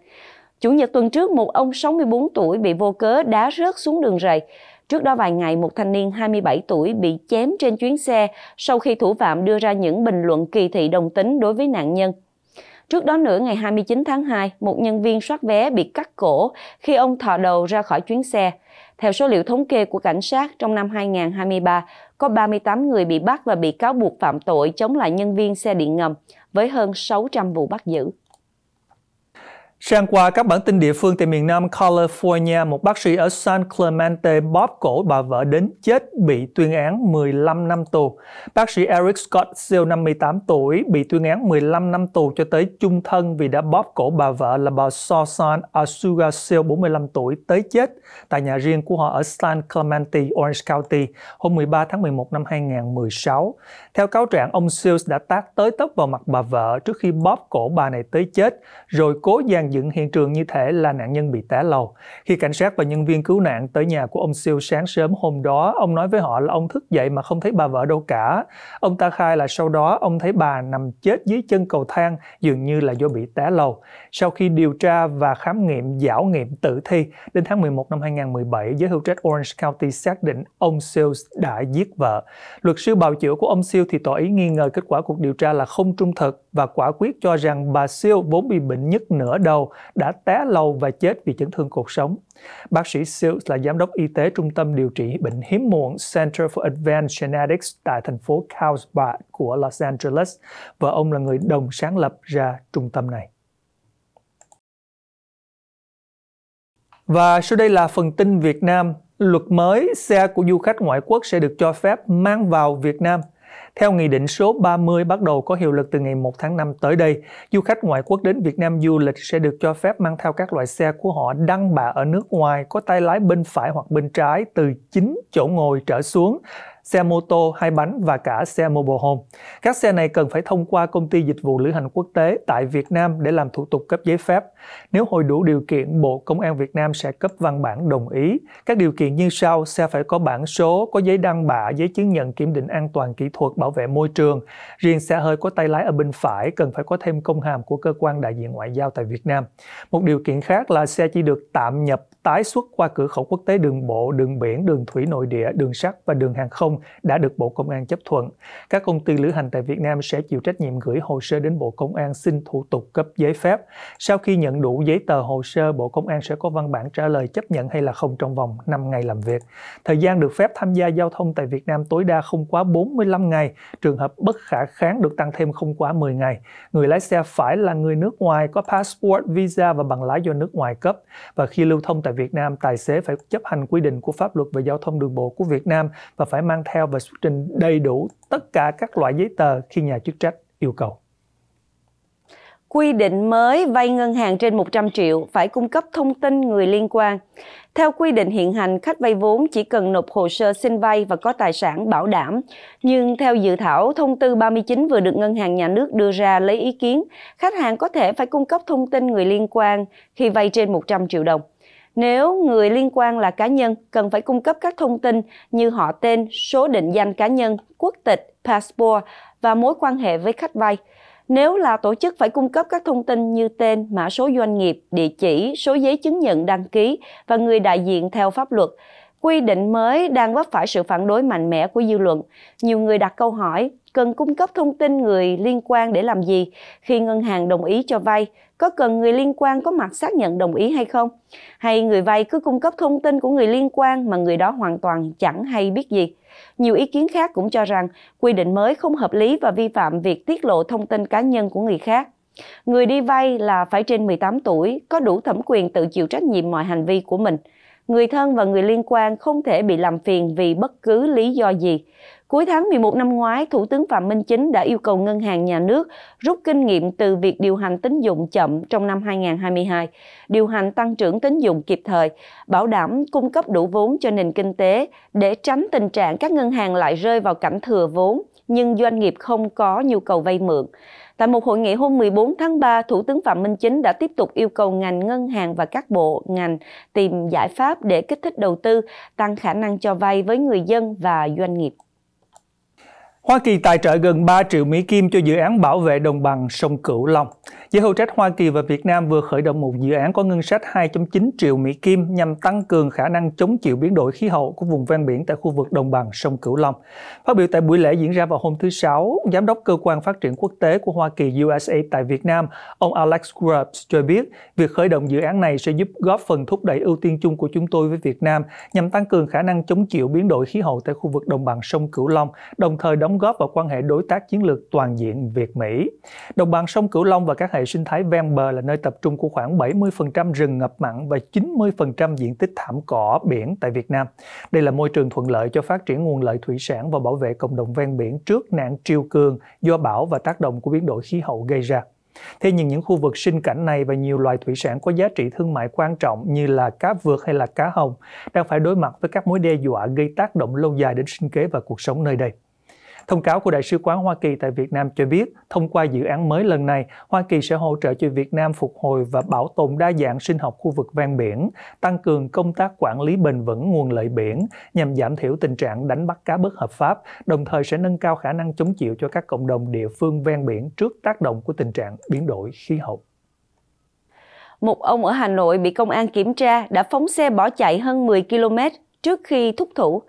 Chủ nhật tuần trước, một ông 64 tuổi bị vô cớ đá rớt xuống đường rầy. Trước đó vài ngày, một thanh niên 27 tuổi bị chém trên chuyến xe sau khi thủ phạm đưa ra những bình luận kỳ thị đồng tính đối với nạn nhân. Trước đó nửa ngày 29 tháng 2, một nhân viên soát vé bị cắt cổ khi ông thò đầu ra khỏi chuyến xe. Theo số liệu thống kê của cảnh sát, trong năm 2023, có 38 người bị bắt và bị cáo buộc phạm tội chống lại nhân viên xe điện ngầm, với hơn 600 vụ bắt giữ. Sang qua các bản tin địa phương tại miền Nam California, một bác sĩ ở San Clemente bóp cổ bà vợ đến chết bị tuyên án 15 năm tù. Bác sĩ Eric Scott Seal, 58 tuổi, bị tuyên án 15 năm tù cho tới chung thân vì đã bóp cổ bà vợ là bà Sosan Asuga Seal, 45 tuổi, tới chết tại nhà riêng của họ ở San Clemente, Orange County, hôm 13 tháng 11 năm 2016. Theo cáo trạng, ông Seals đã tác tới tấp vào mặt bà vợ trước khi bóp cổ bà này tới chết, rồi cố dàn dựng hiện trường như thể là nạn nhân bị té lầu. Khi cảnh sát và nhân viên cứu nạn tới nhà của ông Siêu sáng sớm hôm đó, ông nói với họ là ông thức dậy mà không thấy bà vợ đâu cả. Ông ta khai là sau đó ông thấy bà nằm chết dưới chân cầu thang dường như là do bị té lầu. Sau khi điều tra và khám nghiệm giảo nghiệm tử thi, đến tháng 11 năm 2017, giới hữu trách Orange County xác định ông Siêu đã giết vợ. Luật sư bào chữa của ông Siêu thì tỏ ý nghi ngờ kết quả cuộc điều tra là không trung thực và quả quyết cho rằng bà Siêu vốn bị bệnh nhất nửa đầu đã té lầu và chết vì chấn thương cột sống. Bác sĩ Siêu là giám đốc y tế trung tâm điều trị bệnh hiếm muộn Center for Advanced Genetics tại thành phố Carlsbad của Los Angeles và ông là người đồng sáng lập ra trung tâm này. Và sau đây là phần tin Việt Nam. Luật mới, xe của du khách ngoại quốc sẽ được cho phép mang vào Việt Nam theo Nghị định số 30 bắt đầu có hiệu lực từ ngày 1 tháng 5 tới đây, du khách ngoại quốc đến Việt Nam du lịch sẽ được cho phép mang theo các loại xe của họ đăng bạ ở nước ngoài có tay lái bên phải hoặc bên trái từ 9 chỗ ngồi trở xuống xe mô tô hai bánh và cả xe mobile home. Các xe này cần phải thông qua công ty dịch vụ lữ hành quốc tế tại Việt Nam để làm thủ tục cấp giấy phép. Nếu hội đủ điều kiện, Bộ Công an Việt Nam sẽ cấp văn bản đồng ý. Các điều kiện như sau, xe phải có bản số, có giấy đăng bạ, giấy chứng nhận kiểm định an toàn kỹ thuật bảo vệ môi trường. Riêng xe hơi có tay lái ở bên phải cần phải có thêm công hàm của cơ quan đại diện ngoại giao tại Việt Nam. Một điều kiện khác là xe chỉ được tạm nhập tái xuất qua cửa khẩu quốc tế đường bộ, đường biển, đường thủy nội địa, đường sắt và đường hàng không không đã được Bộ Công an chấp thuận. Các công ty lữ hành tại Việt Nam sẽ chịu trách nhiệm gửi hồ sơ đến Bộ Công an xin thủ tục cấp giấy phép. Sau khi nhận đủ giấy tờ hồ sơ, Bộ Công an sẽ có văn bản trả lời chấp nhận hay là không trong vòng 5 ngày làm việc. Thời gian được phép tham gia giao thông tại Việt Nam tối đa không quá 45 ngày, trường hợp bất khả kháng được tăng thêm không quá 10 ngày. Người lái xe phải là người nước ngoài có passport, visa và bằng lái do nước ngoài cấp. Và khi lưu thông tại Việt Nam, tài xế phải chấp hành quy định của pháp luật về giao thông đường bộ của Việt Nam và phải mang mang theo và xuất trình đầy đủ tất cả các loại giấy tờ khi nhà chức trách yêu cầu. Quy định mới vay ngân hàng trên 100 triệu phải cung cấp thông tin người liên quan. Theo quy định hiện hành, khách vay vốn chỉ cần nộp hồ sơ xin vay và có tài sản bảo đảm. Nhưng theo dự thảo, thông tư 39 vừa được Ngân hàng Nhà nước đưa ra lấy ý kiến, khách hàng có thể phải cung cấp thông tin người liên quan khi vay trên 100 triệu đồng. Nếu người liên quan là cá nhân, cần phải cung cấp các thông tin như họ tên, số định danh cá nhân, quốc tịch, passport và mối quan hệ với khách vay. Nếu là tổ chức phải cung cấp các thông tin như tên, mã số doanh nghiệp, địa chỉ, số giấy chứng nhận đăng ký và người đại diện theo pháp luật. Quy định mới đang vấp phải sự phản đối mạnh mẽ của dư luận. Nhiều người đặt câu hỏi cần cung cấp thông tin người liên quan để làm gì khi ngân hàng đồng ý cho vay, có cần người liên quan có mặt xác nhận đồng ý hay không, hay người vay cứ cung cấp thông tin của người liên quan mà người đó hoàn toàn chẳng hay biết gì. Nhiều ý kiến khác cũng cho rằng quy định mới không hợp lý và vi phạm việc tiết lộ thông tin cá nhân của người khác. Người đi vay là phải trên 18 tuổi, có đủ thẩm quyền tự chịu trách nhiệm mọi hành vi của mình người thân và người liên quan không thể bị làm phiền vì bất cứ lý do gì. Cuối tháng 11 năm ngoái, Thủ tướng Phạm Minh Chính đã yêu cầu ngân hàng nhà nước rút kinh nghiệm từ việc điều hành tín dụng chậm trong năm 2022, điều hành tăng trưởng tín dụng kịp thời, bảo đảm cung cấp đủ vốn cho nền kinh tế để tránh tình trạng các ngân hàng lại rơi vào cảnh thừa vốn nhưng doanh nghiệp không có nhu cầu vay mượn. Tại một hội nghị hôm 14 tháng 3, Thủ tướng Phạm Minh Chính đã tiếp tục yêu cầu ngành ngân hàng và các bộ ngành tìm giải pháp để kích thích đầu tư, tăng khả năng cho vay với người dân và doanh nghiệp. Hoa Kỳ tài trợ gần 3 triệu Mỹ Kim cho dự án bảo vệ đồng bằng sông Cửu Long. Giới hữu trách Hoa Kỳ và Việt Nam vừa khởi động một dự án có ngân sách 2.9 triệu Mỹ Kim nhằm tăng cường khả năng chống chịu biến đổi khí hậu của vùng ven biển tại khu vực đồng bằng sông Cửu Long. Phát biểu tại buổi lễ diễn ra vào hôm thứ Sáu, Giám đốc Cơ quan Phát triển Quốc tế của Hoa Kỳ USA tại Việt Nam, ông Alex Grubbs cho biết việc khởi động dự án này sẽ giúp góp phần thúc đẩy ưu tiên chung của chúng tôi với Việt Nam nhằm tăng cường khả năng chống chịu biến đổi khí hậu tại khu vực đồng bằng sông Cửu Long, đồng thời đóng đóng góp vào quan hệ đối tác chiến lược toàn diện Việt-Mỹ. Đồng bằng sông Cửu Long và các hệ sinh thái ven bờ là nơi tập trung của khoảng 70% rừng ngập mặn và 90% diện tích thảm cỏ biển tại Việt Nam. Đây là môi trường thuận lợi cho phát triển nguồn lợi thủy sản và bảo vệ cộng đồng ven biển trước nạn triều cường do bão và tác động của biến đổi khí hậu gây ra. Thế nhưng những khu vực sinh cảnh này và nhiều loài thủy sản có giá trị thương mại quan trọng như là cá vượt hay là cá hồng đang phải đối mặt với các mối đe dọa gây tác động lâu dài đến sinh kế và cuộc sống nơi đây. Thông cáo của Đại sứ quán Hoa Kỳ tại Việt Nam cho biết, thông qua dự án mới lần này, Hoa Kỳ sẽ hỗ trợ cho Việt Nam phục hồi và bảo tồn đa dạng sinh học khu vực ven biển, tăng cường công tác quản lý bền vững nguồn lợi biển nhằm giảm thiểu tình trạng đánh bắt cá bất hợp pháp, đồng thời sẽ nâng cao khả năng chống chịu cho các cộng đồng địa phương ven biển trước tác động của tình trạng biến đổi khí hậu một ông ở Hà Nội bị công an kiểm tra đã phóng xe bỏ chạy hơn 10 km trước khi thúc thủ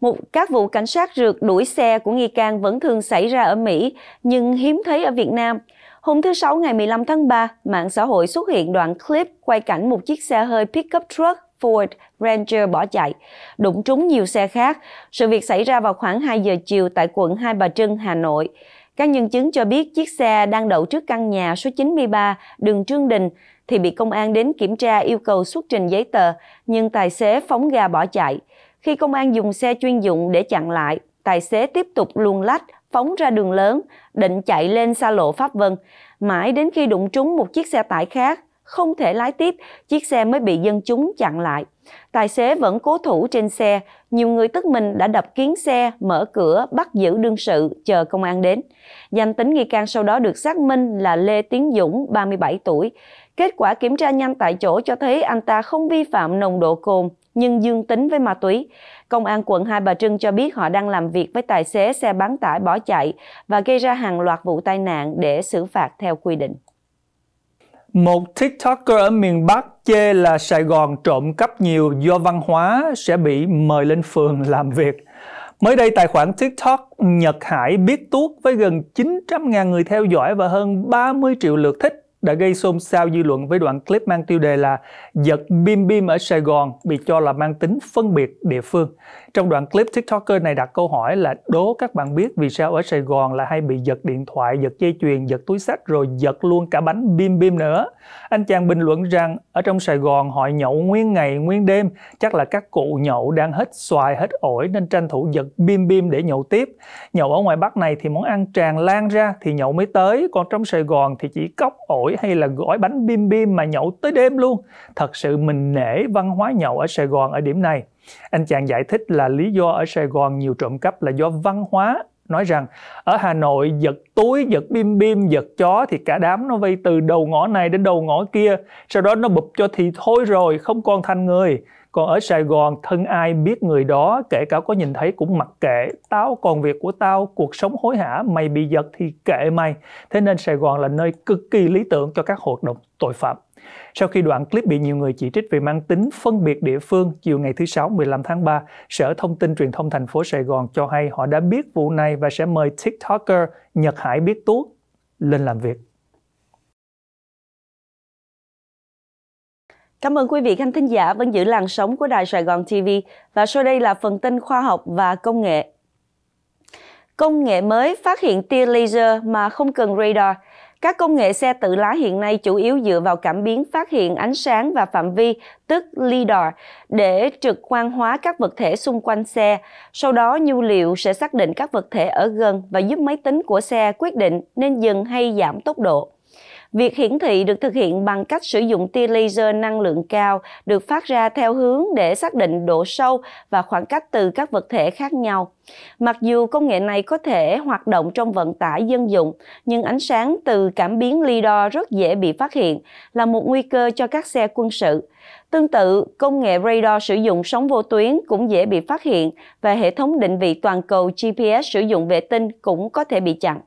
một, các vụ cảnh sát rượt đuổi xe của nghi can vẫn thường xảy ra ở Mỹ, nhưng hiếm thấy ở Việt Nam. Hôm thứ Sáu ngày 15 tháng 3, mạng xã hội xuất hiện đoạn clip quay cảnh một chiếc xe hơi pickup truck Ford Ranger bỏ chạy, đụng trúng nhiều xe khác. Sự việc xảy ra vào khoảng 2 giờ chiều tại quận Hai Bà Trưng, Hà Nội. Các nhân chứng cho biết chiếc xe đang đậu trước căn nhà số 93 đường Trương Đình thì bị công an đến kiểm tra yêu cầu xuất trình giấy tờ, nhưng tài xế phóng ga bỏ chạy. Khi công an dùng xe chuyên dụng để chặn lại, tài xế tiếp tục luồn lách, phóng ra đường lớn, định chạy lên xa lộ Pháp Vân. Mãi đến khi đụng trúng một chiếc xe tải khác, không thể lái tiếp, chiếc xe mới bị dân chúng chặn lại. Tài xế vẫn cố thủ trên xe, nhiều người tức mình đã đập kiến xe, mở cửa, bắt giữ đương sự, chờ công an đến. Danh tính nghi can sau đó được xác minh là Lê Tiến Dũng, 37 tuổi. Kết quả kiểm tra nhanh tại chỗ cho thấy anh ta không vi phạm nồng độ cồn, nhưng dương tính với ma túy. Công an quận Hai Bà Trưng cho biết họ đang làm việc với tài xế xe bán tải bỏ chạy và gây ra hàng loạt vụ tai nạn để xử phạt theo quy định. Một TikToker ở miền Bắc chê là Sài Gòn trộm cắp nhiều do văn hóa sẽ bị mời lên phường làm việc. Mới đây, tài khoản TikTok Nhật Hải biết tuốt với gần 900.000 người theo dõi và hơn 30 triệu lượt thích đã gây xôn xao dư luận với đoạn clip mang tiêu đề là giật bim bim ở Sài Gòn bị cho là mang tính phân biệt địa phương. Trong đoạn clip, TikToker này đặt câu hỏi là đố các bạn biết vì sao ở Sài Gòn là hay bị giật điện thoại, giật dây chuyền, giật túi sách rồi giật luôn cả bánh bim bim nữa. Anh chàng bình luận rằng ở trong Sài Gòn họ nhậu nguyên ngày, nguyên đêm, chắc là các cụ nhậu đang hết xoài, hết ổi nên tranh thủ giật bim bim để nhậu tiếp. Nhậu ở ngoài Bắc này thì món ăn tràn lan ra thì nhậu mới tới, còn trong Sài Gòn thì chỉ cốc ổi hay là gói bánh bim bim mà nhậu tới đêm luôn. Thật sự mình nể văn hóa nhậu ở Sài Gòn ở điểm này. Anh chàng giải thích là lý do ở Sài Gòn nhiều trộm cắp là do văn hóa nói rằng ở Hà Nội giật túi, giật bim bim, giật chó thì cả đám nó vây từ đầu ngõ này đến đầu ngõ kia, sau đó nó bụp cho thì thôi rồi, không còn thành người. Còn ở Sài Gòn, thân ai biết người đó, kể cả có nhìn thấy cũng mặc kệ. Tao còn việc của tao, cuộc sống hối hả, mày bị giật thì kệ mày. Thế nên Sài Gòn là nơi cực kỳ lý tưởng cho các hoạt động tội phạm. Sau khi đoạn clip bị nhiều người chỉ trích vì mang tính phân biệt địa phương, chiều ngày thứ Sáu 15 tháng 3, Sở Thông tin Truyền thông thành phố Sài Gòn cho hay họ đã biết vụ này và sẽ mời TikToker Nhật Hải Biết Tuốt lên làm việc. Cảm ơn quý vị khán thính giả vẫn giữ làn sóng của Đài Sài Gòn TV và sau đây là phần tin khoa học và công nghệ. Công nghệ mới phát hiện tia laser mà không cần radar – các công nghệ xe tự lái hiện nay chủ yếu dựa vào cảm biến phát hiện ánh sáng và phạm vi, tức LIDAR, để trực quan hóa các vật thể xung quanh xe. Sau đó, nhu liệu sẽ xác định các vật thể ở gần và giúp máy tính của xe quyết định nên dừng hay giảm tốc độ. Việc hiển thị được thực hiện bằng cách sử dụng tia laser năng lượng cao được phát ra theo hướng để xác định độ sâu và khoảng cách từ các vật thể khác nhau. Mặc dù công nghệ này có thể hoạt động trong vận tải dân dụng, nhưng ánh sáng từ cảm biến LIDAR rất dễ bị phát hiện, là một nguy cơ cho các xe quân sự. Tương tự, công nghệ radar sử dụng sóng vô tuyến cũng dễ bị phát hiện và hệ thống định vị toàn cầu GPS sử dụng vệ tinh cũng có thể bị chặn.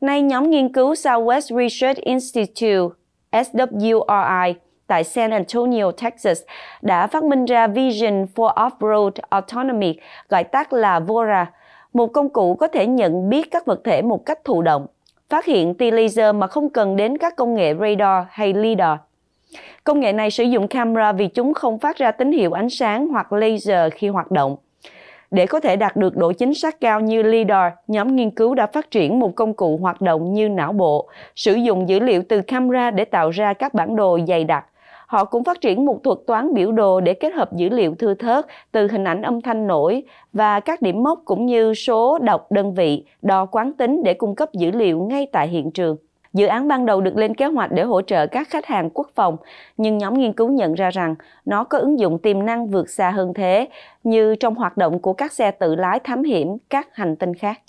Nay, nhóm nghiên cứu Southwest Research Institute SWRI tại San Antonio, Texas, đã phát minh ra Vision for Off-Road Autonomy, gọi tắt là VORA, một công cụ có thể nhận biết các vật thể một cách thụ động, phát hiện tia laser mà không cần đến các công nghệ radar hay lidar. Công nghệ này sử dụng camera vì chúng không phát ra tín hiệu ánh sáng hoặc laser khi hoạt động. Để có thể đạt được độ chính xác cao như LIDAR, nhóm nghiên cứu đã phát triển một công cụ hoạt động như não bộ, sử dụng dữ liệu từ camera để tạo ra các bản đồ dày đặc. Họ cũng phát triển một thuật toán biểu đồ để kết hợp dữ liệu thưa thớt từ hình ảnh âm thanh nổi và các điểm mốc cũng như số đọc đơn vị, đo quán tính để cung cấp dữ liệu ngay tại hiện trường. Dự án ban đầu được lên kế hoạch để hỗ trợ các khách hàng quốc phòng, nhưng nhóm nghiên cứu nhận ra rằng nó có ứng dụng tiềm năng vượt xa hơn thế, như trong hoạt động của các xe tự lái thám hiểm các hành tinh khác.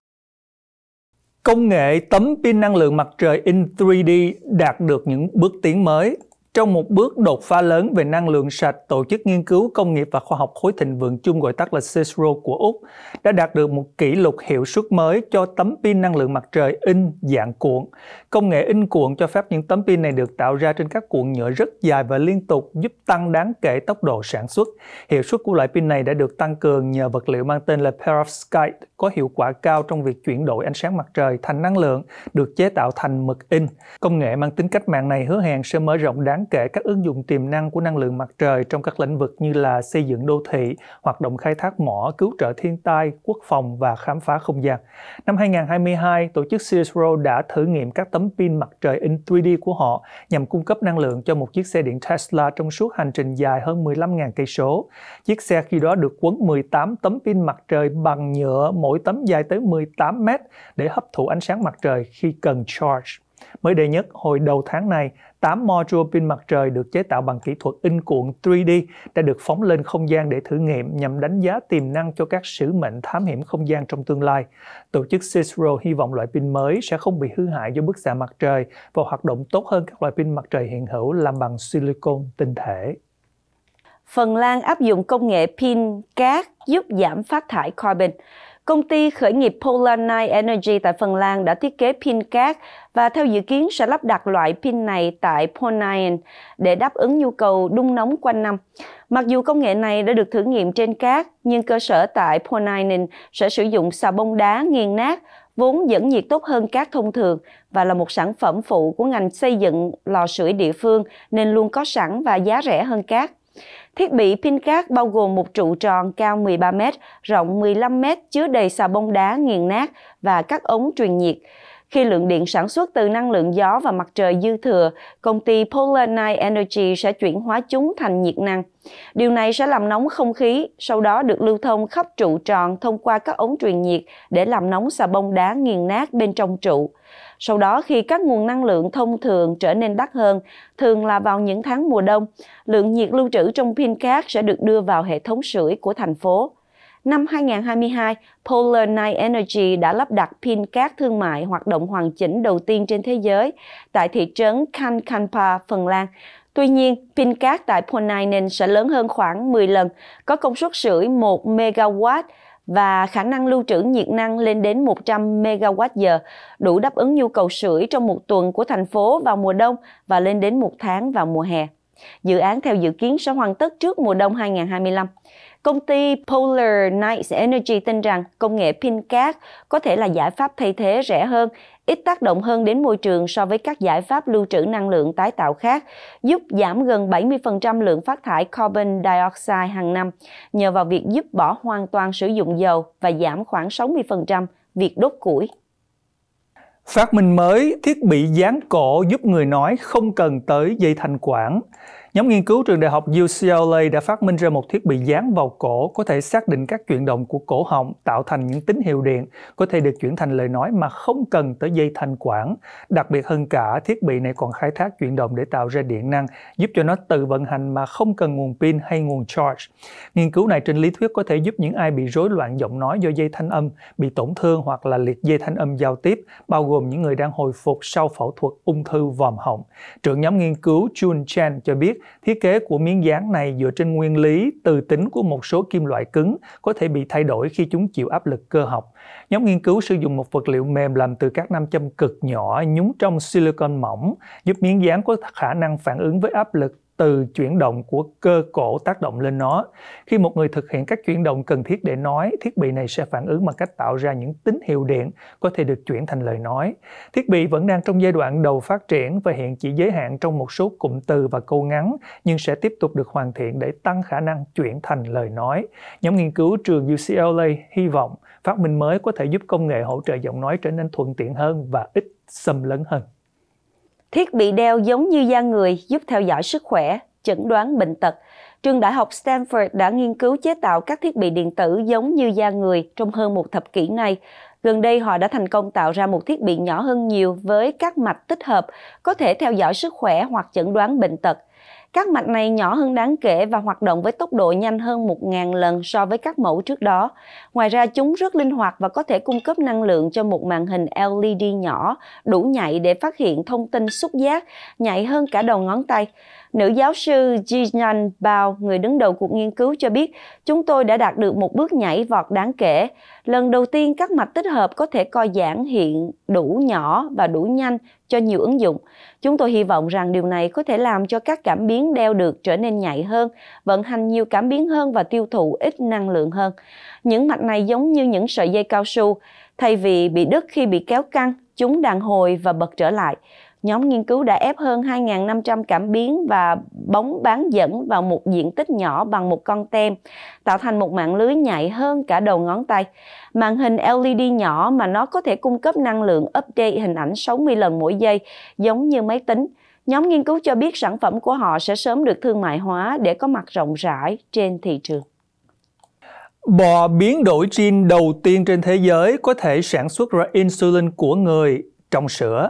Công nghệ tấm pin năng lượng mặt trời in 3D đạt được những bước tiến mới trong một bước đột phá lớn về năng lượng sạch, Tổ chức Nghiên cứu Công nghiệp và Khoa học Khối Thịnh vượng chung gọi tắt là CISRO của Úc đã đạt được một kỷ lục hiệu suất mới cho tấm pin năng lượng mặt trời in dạng cuộn. Công nghệ in cuộn cho phép những tấm pin này được tạo ra trên các cuộn nhựa rất dài và liên tục giúp tăng đáng kể tốc độ sản xuất. Hiệu suất của loại pin này đã được tăng cường nhờ vật liệu mang tên là perovskite có hiệu quả cao trong việc chuyển đổi ánh sáng mặt trời thành năng lượng được chế tạo thành mực in. Công nghệ mang tính cách mạng này hứa hẹn sẽ mở rộng đáng đáng kể các ứng dụng tiềm năng của năng lượng mặt trời trong các lĩnh vực như là xây dựng đô thị, hoạt động khai thác mỏ, cứu trợ thiên tai, quốc phòng và khám phá không gian. Năm 2022, tổ chức Cicero đã thử nghiệm các tấm pin mặt trời in 3D của họ nhằm cung cấp năng lượng cho một chiếc xe điện Tesla trong suốt hành trình dài hơn 15.000 cây số. Chiếc xe khi đó được quấn 18 tấm pin mặt trời bằng nhựa, mỗi tấm dài tới 18 mét để hấp thụ ánh sáng mặt trời khi cần charge. Mới đây nhất, hồi đầu tháng này, 8 module pin mặt trời được chế tạo bằng kỹ thuật in cuộn 3D đã được phóng lên không gian để thử nghiệm nhằm đánh giá tiềm năng cho các sứ mệnh thám hiểm không gian trong tương lai. Tổ chức CISRO hy vọng loại pin mới sẽ không bị hư hại do bức xạ mặt trời và hoạt động tốt hơn các loại pin mặt trời hiện hữu làm bằng silicon tinh thể. Phần Lan áp dụng công nghệ pin cát giúp giảm phát thải carbon. Công ty khởi nghiệp Polar Night Energy tại Phần Lan đã thiết kế pin cát và theo dự kiến sẽ lắp đặt loại pin này tại Ponayan để đáp ứng nhu cầu đun nóng quanh năm. Mặc dù công nghệ này đã được thử nghiệm trên cát, nhưng cơ sở tại Ponayan sẽ sử dụng xà bông đá nghiền nát, vốn dẫn nhiệt tốt hơn cát thông thường và là một sản phẩm phụ của ngành xây dựng lò sưởi địa phương nên luôn có sẵn và giá rẻ hơn cát. Thiết bị pin cát bao gồm một trụ tròn cao 13 m, rộng 15 m chứa đầy xà bông đá nghiền nát và các ống truyền nhiệt. Khi lượng điện sản xuất từ năng lượng gió và mặt trời dư thừa, công ty Polar Night Energy sẽ chuyển hóa chúng thành nhiệt năng. Điều này sẽ làm nóng không khí, sau đó được lưu thông khắp trụ tròn thông qua các ống truyền nhiệt để làm nóng xà bông đá nghiền nát bên trong trụ. Sau đó khi các nguồn năng lượng thông thường trở nên đắt hơn, thường là vào những tháng mùa đông, lượng nhiệt lưu trữ trong pin cát sẽ được đưa vào hệ thống sưởi của thành phố. Năm 2022, Polar Night Energy đã lắp đặt pin cát thương mại hoạt động hoàn chỉnh đầu tiên trên thế giới tại thị trấn Kankanpa, Phần Lan. Tuy nhiên, pin cát tại Polar Ponainen sẽ lớn hơn khoảng 10 lần, có công suất sưởi 1 megawatt và khả năng lưu trữ nhiệt năng lên đến 100 MWh, đủ đáp ứng nhu cầu sưởi trong một tuần của thành phố vào mùa đông và lên đến một tháng vào mùa hè. Dự án theo dự kiến sẽ hoàn tất trước mùa đông 2025. Công ty Polar Night Energy tin rằng công nghệ pin cát có thể là giải pháp thay thế rẻ hơn, ít tác động hơn đến môi trường so với các giải pháp lưu trữ năng lượng tái tạo khác, giúp giảm gần 70% lượng phát thải carbon dioxide hàng năm nhờ vào việc giúp bỏ hoàn toàn sử dụng dầu và giảm khoảng 60% việc đốt củi. Phát minh mới, thiết bị dán cổ giúp người nói không cần tới dây thanh quản. Nhóm nghiên cứu trường đại học UCLA đã phát minh ra một thiết bị dán vào cổ có thể xác định các chuyển động của cổ họng tạo thành những tín hiệu điện có thể được chuyển thành lời nói mà không cần tới dây thanh quản. Đặc biệt hơn cả, thiết bị này còn khai thác chuyển động để tạo ra điện năng, giúp cho nó tự vận hành mà không cần nguồn pin hay nguồn charge. Nghiên cứu này trên lý thuyết có thể giúp những ai bị rối loạn giọng nói do dây thanh âm, bị tổn thương hoặc là liệt dây thanh âm giao tiếp, bao gồm những người đang hồi phục sau phẫu thuật ung thư vòm họng. Trưởng nhóm nghiên cứu Jun Chen cho biết thiết kế của miếng dán này dựa trên nguyên lý từ tính của một số kim loại cứng có thể bị thay đổi khi chúng chịu áp lực cơ học. Nhóm nghiên cứu sử dụng một vật liệu mềm làm từ các nam châm cực nhỏ nhúng trong silicon mỏng, giúp miếng dán có khả năng phản ứng với áp lực từ chuyển động của cơ cổ tác động lên nó. Khi một người thực hiện các chuyển động cần thiết để nói, thiết bị này sẽ phản ứng bằng cách tạo ra những tín hiệu điện có thể được chuyển thành lời nói. Thiết bị vẫn đang trong giai đoạn đầu phát triển và hiện chỉ giới hạn trong một số cụm từ và câu ngắn, nhưng sẽ tiếp tục được hoàn thiện để tăng khả năng chuyển thành lời nói. Nhóm nghiên cứu trường UCLA hy vọng phát minh mới có thể giúp công nghệ hỗ trợ giọng nói trở nên thuận tiện hơn và ít xâm lấn hơn. Thiết bị đeo giống như da người giúp theo dõi sức khỏe, chẩn đoán bệnh tật. Trường Đại học Stanford đã nghiên cứu chế tạo các thiết bị điện tử giống như da người trong hơn một thập kỷ nay. Gần đây họ đã thành công tạo ra một thiết bị nhỏ hơn nhiều với các mạch tích hợp, có thể theo dõi sức khỏe hoặc chẩn đoán bệnh tật. Các mạch này nhỏ hơn đáng kể và hoạt động với tốc độ nhanh hơn 1.000 lần so với các mẫu trước đó. Ngoài ra, chúng rất linh hoạt và có thể cung cấp năng lượng cho một màn hình LED nhỏ, đủ nhạy để phát hiện thông tin xúc giác, nhạy hơn cả đầu ngón tay. Nữ giáo sư Jinan Bao, người đứng đầu cuộc nghiên cứu cho biết, chúng tôi đã đạt được một bước nhảy vọt đáng kể. Lần đầu tiên các mạch tích hợp có thể co giãn hiện đủ nhỏ và đủ nhanh cho nhiều ứng dụng. Chúng tôi hy vọng rằng điều này có thể làm cho các cảm biến đeo được trở nên nhạy hơn, vận hành nhiều cảm biến hơn và tiêu thụ ít năng lượng hơn. Những mạch này giống như những sợi dây cao su, thay vì bị đứt khi bị kéo căng, chúng đàn hồi và bật trở lại. Nhóm nghiên cứu đã ép hơn 2.500 cảm biến và bóng bán dẫn vào một diện tích nhỏ bằng một con tem, tạo thành một mạng lưới nhạy hơn cả đầu ngón tay. Màn hình LED nhỏ mà nó có thể cung cấp năng lượng update hình ảnh 60 lần mỗi giây, giống như máy tính. Nhóm nghiên cứu cho biết sản phẩm của họ sẽ sớm được thương mại hóa để có mặt rộng rãi trên thị trường. Bò biến đổi gen đầu tiên trên thế giới có thể sản xuất ra insulin của người trong sữa.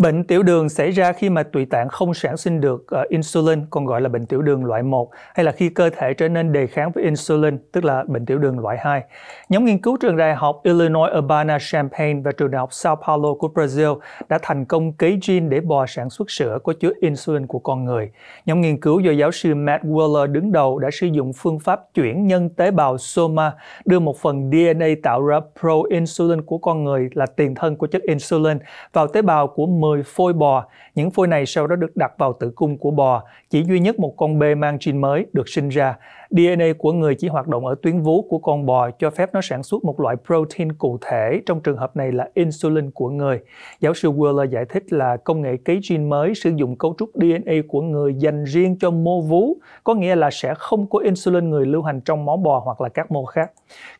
Bệnh tiểu đường xảy ra khi mà tụy tạng không sản sinh được uh, insulin, còn gọi là bệnh tiểu đường loại 1, hay là khi cơ thể trở nên đề kháng với insulin, tức là bệnh tiểu đường loại 2. Nhóm nghiên cứu trường đại học Illinois Urbana-Champaign và trường đại học Sao Paulo của Brazil đã thành công cấy gene để bò sản xuất sữa có chứa insulin của con người. Nhóm nghiên cứu do giáo sư Matt Waller đứng đầu đã sử dụng phương pháp chuyển nhân tế bào soma đưa một phần DNA tạo ra pro-insulin của con người là tiền thân của chất insulin vào tế bào của 10 10 phôi bò. Những phôi này sau đó được đặt vào tử cung của bò chỉ duy nhất một con bê mang gen mới được sinh ra. DNA của người chỉ hoạt động ở tuyến vú của con bò cho phép nó sản xuất một loại protein cụ thể, trong trường hợp này là insulin của người. Giáo sư Wheeler giải thích là công nghệ cấy gen mới sử dụng cấu trúc DNA của người dành riêng cho mô vú, có nghĩa là sẽ không có insulin người lưu hành trong máu bò hoặc là các mô khác.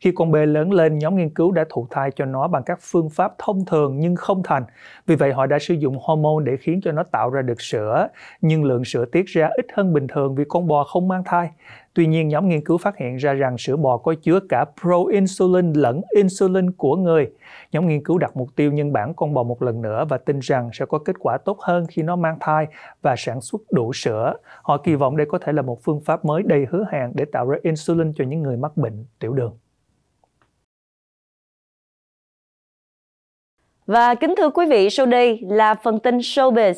Khi con bê lớn lên, nhóm nghiên cứu đã thụ thai cho nó bằng các phương pháp thông thường nhưng không thành. Vì vậy họ đã sử dụng hormone để khiến cho nó tạo ra được sữa, nhưng lượng sữa tiết ra ra ít hơn bình thường vì con bò không mang thai. Tuy nhiên, nhóm nghiên cứu phát hiện ra rằng sữa bò có chứa cả pro insulin lẫn insulin của người. Nhóm nghiên cứu đặt mục tiêu nhân bản con bò một lần nữa và tin rằng sẽ có kết quả tốt hơn khi nó mang thai và sản xuất đủ sữa. Họ kỳ vọng đây có thể là một phương pháp mới đầy hứa hẹn để tạo ra insulin cho những người mắc bệnh tiểu đường. Và kính thưa quý vị, sau đây là phần tin showbiz.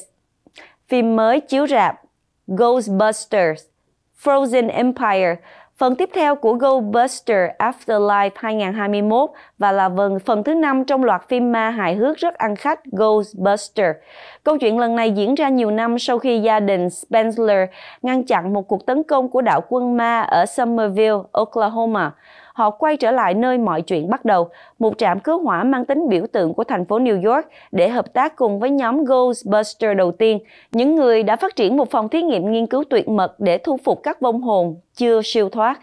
Phim mới chiếu rạp Ghostbusters, Frozen Empire, phần tiếp theo của Ghostbusters Afterlife 2021 và là phần thứ năm trong loạt phim ma hài hước rất ăn khách Ghostbusters. Câu chuyện lần này diễn ra nhiều năm sau khi gia đình Spencer ngăn chặn một cuộc tấn công của đạo quân ma ở Somerville, Oklahoma họ quay trở lại nơi mọi chuyện bắt đầu, một trạm cứu hỏa mang tính biểu tượng của thành phố New York để hợp tác cùng với nhóm Ghostbuster đầu tiên, những người đã phát triển một phòng thí nghiệm nghiên cứu tuyệt mật để thu phục các vong hồn chưa siêu thoát.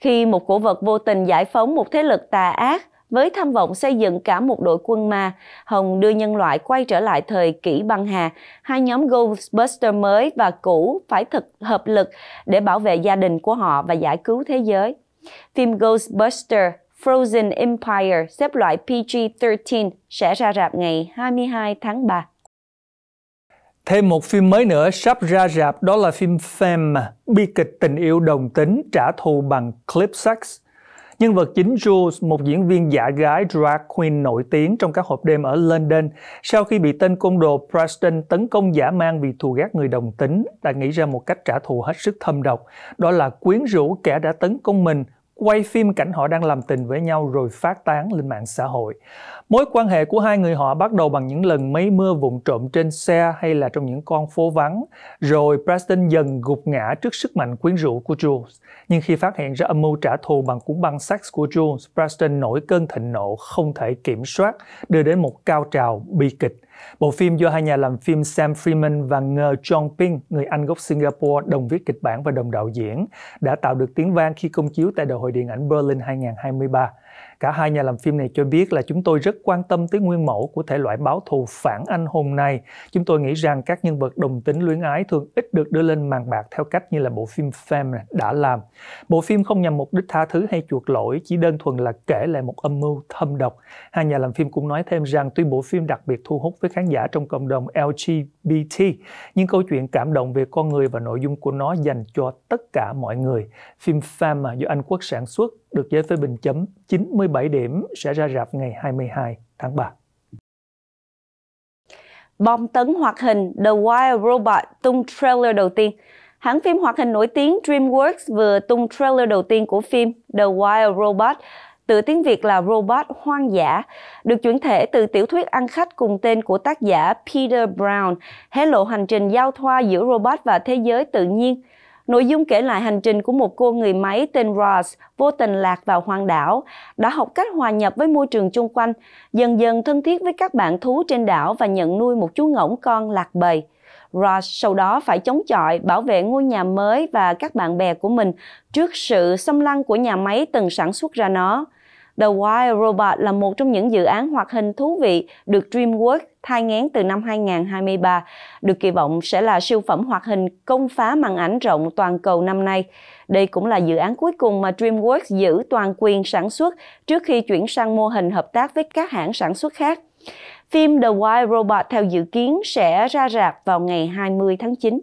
Khi một cổ vật vô tình giải phóng một thế lực tà ác, với tham vọng xây dựng cả một đội quân ma, Hồng đưa nhân loại quay trở lại thời kỷ băng hà. Hai nhóm Ghostbuster mới và cũ phải thực hợp lực để bảo vệ gia đình của họ và giải cứu thế giới. Phim Ghostbuster Frozen Empire xếp loại PG-13 sẽ ra rạp ngày 22 tháng 3. Thêm một phim mới nữa sắp ra rạp đó là phim Femme, bi kịch tình yêu đồng tính trả thù bằng clip sex. Nhân vật chính Jules, một diễn viên giả gái drag queen nổi tiếng trong các hộp đêm ở London, sau khi bị tên côn đồ Preston tấn công giả mang vì thù ghét người đồng tính, đã nghĩ ra một cách trả thù hết sức thâm độc, đó là quyến rũ kẻ đã tấn công mình quay phim cảnh họ đang làm tình với nhau rồi phát tán lên mạng xã hội. Mối quan hệ của hai người họ bắt đầu bằng những lần mấy mưa vụn trộm trên xe hay là trong những con phố vắng, rồi Preston dần gục ngã trước sức mạnh quyến rũ của Jules. Nhưng khi phát hiện ra âm mưu trả thù bằng cuốn băng sex của Jules, Preston nổi cơn thịnh nộ không thể kiểm soát, đưa đến một cao trào bi kịch Bộ phim do hai nhà làm phim Sam Freeman và Ngờ John Ping, người Anh gốc Singapore, đồng viết kịch bản và đồng đạo diễn, đã tạo được tiếng vang khi công chiếu tại Đại hội điện ảnh Berlin 2023. Cả hai nhà làm phim này cho biết là chúng tôi rất quan tâm tới nguyên mẫu của thể loại báo thù phản anh hùng này. Chúng tôi nghĩ rằng các nhân vật đồng tính luyến ái thường ít được đưa lên màn bạc theo cách như là bộ phim Femme đã làm. Bộ phim không nhằm mục đích tha thứ hay chuộc lỗi, chỉ đơn thuần là kể lại một âm mưu thâm độc. Hai nhà làm phim cũng nói thêm rằng tuy bộ phim đặc biệt thu hút với khán giả trong cộng đồng LGBT, nhưng câu chuyện cảm động về con người và nội dung của nó dành cho tất cả mọi người. Phim Femme do Anh Quốc sản xuất được giới phê bình chấm 97 điểm sẽ ra rạp ngày 22 tháng 3. Bom tấn hoạt hình The Wild Robot tung trailer đầu tiên. Hãng phim hoạt hình nổi tiếng DreamWorks vừa tung trailer đầu tiên của phim The Wild Robot, từ tiếng Việt là Robot Hoang dã, được chuyển thể từ tiểu thuyết ăn khách cùng tên của tác giả Peter Brown, hé lộ hành trình giao thoa giữa robot và thế giới tự nhiên – Nội dung kể lại hành trình của một cô người máy tên Ross vô tình lạc vào hoang đảo, đã học cách hòa nhập với môi trường chung quanh, dần dần thân thiết với các bạn thú trên đảo và nhận nuôi một chú ngỗng con lạc bầy. Ross sau đó phải chống chọi bảo vệ ngôi nhà mới và các bạn bè của mình trước sự xâm lăng của nhà máy từng sản xuất ra nó. The Wild Robot là một trong những dự án hoạt hình thú vị được DreamWorks thai ngén từ năm 2023, được kỳ vọng sẽ là siêu phẩm hoạt hình công phá màn ảnh rộng toàn cầu năm nay. Đây cũng là dự án cuối cùng mà DreamWorks giữ toàn quyền sản xuất trước khi chuyển sang mô hình hợp tác với các hãng sản xuất khác. Phim The Wild Robot theo dự kiến sẽ ra rạp vào ngày 20 tháng 9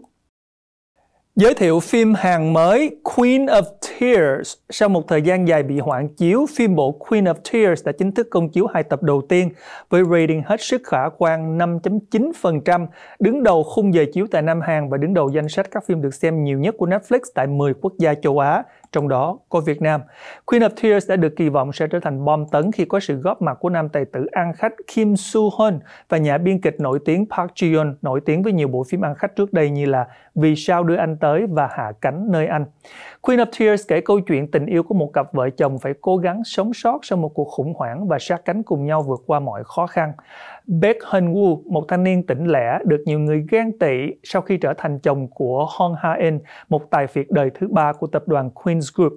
giới thiệu phim hàng mới Queen of Tears. Sau một thời gian dài bị hoãn chiếu, phim bộ Queen of Tears đã chính thức công chiếu hai tập đầu tiên với rating hết sức khả quan 5.9%, đứng đầu khung giờ chiếu tại Nam Hàn và đứng đầu danh sách các phim được xem nhiều nhất của Netflix tại 10 quốc gia châu Á, trong đó có Việt Nam. Queen of Tears đã được kỳ vọng sẽ trở thành bom tấn khi có sự góp mặt của nam tài tử ăn khách Kim Soo Hyun và nhà biên kịch nổi tiếng Park Ji Yeon nổi tiếng với nhiều bộ phim ăn khách trước đây như là Vì sao đưa anh tới và Hạ cánh nơi anh. Queen of Tears kể câu chuyện tình yêu của một cặp vợ chồng phải cố gắng sống sót sau một cuộc khủng hoảng và sát cánh cùng nhau vượt qua mọi khó khăn. Baek Hun Woo, một thanh niên tỉnh lẻ được nhiều người ghen tị sau khi trở thành chồng của Hong Ha In, một tài phiệt đời thứ ba của tập đoàn Queen's Group.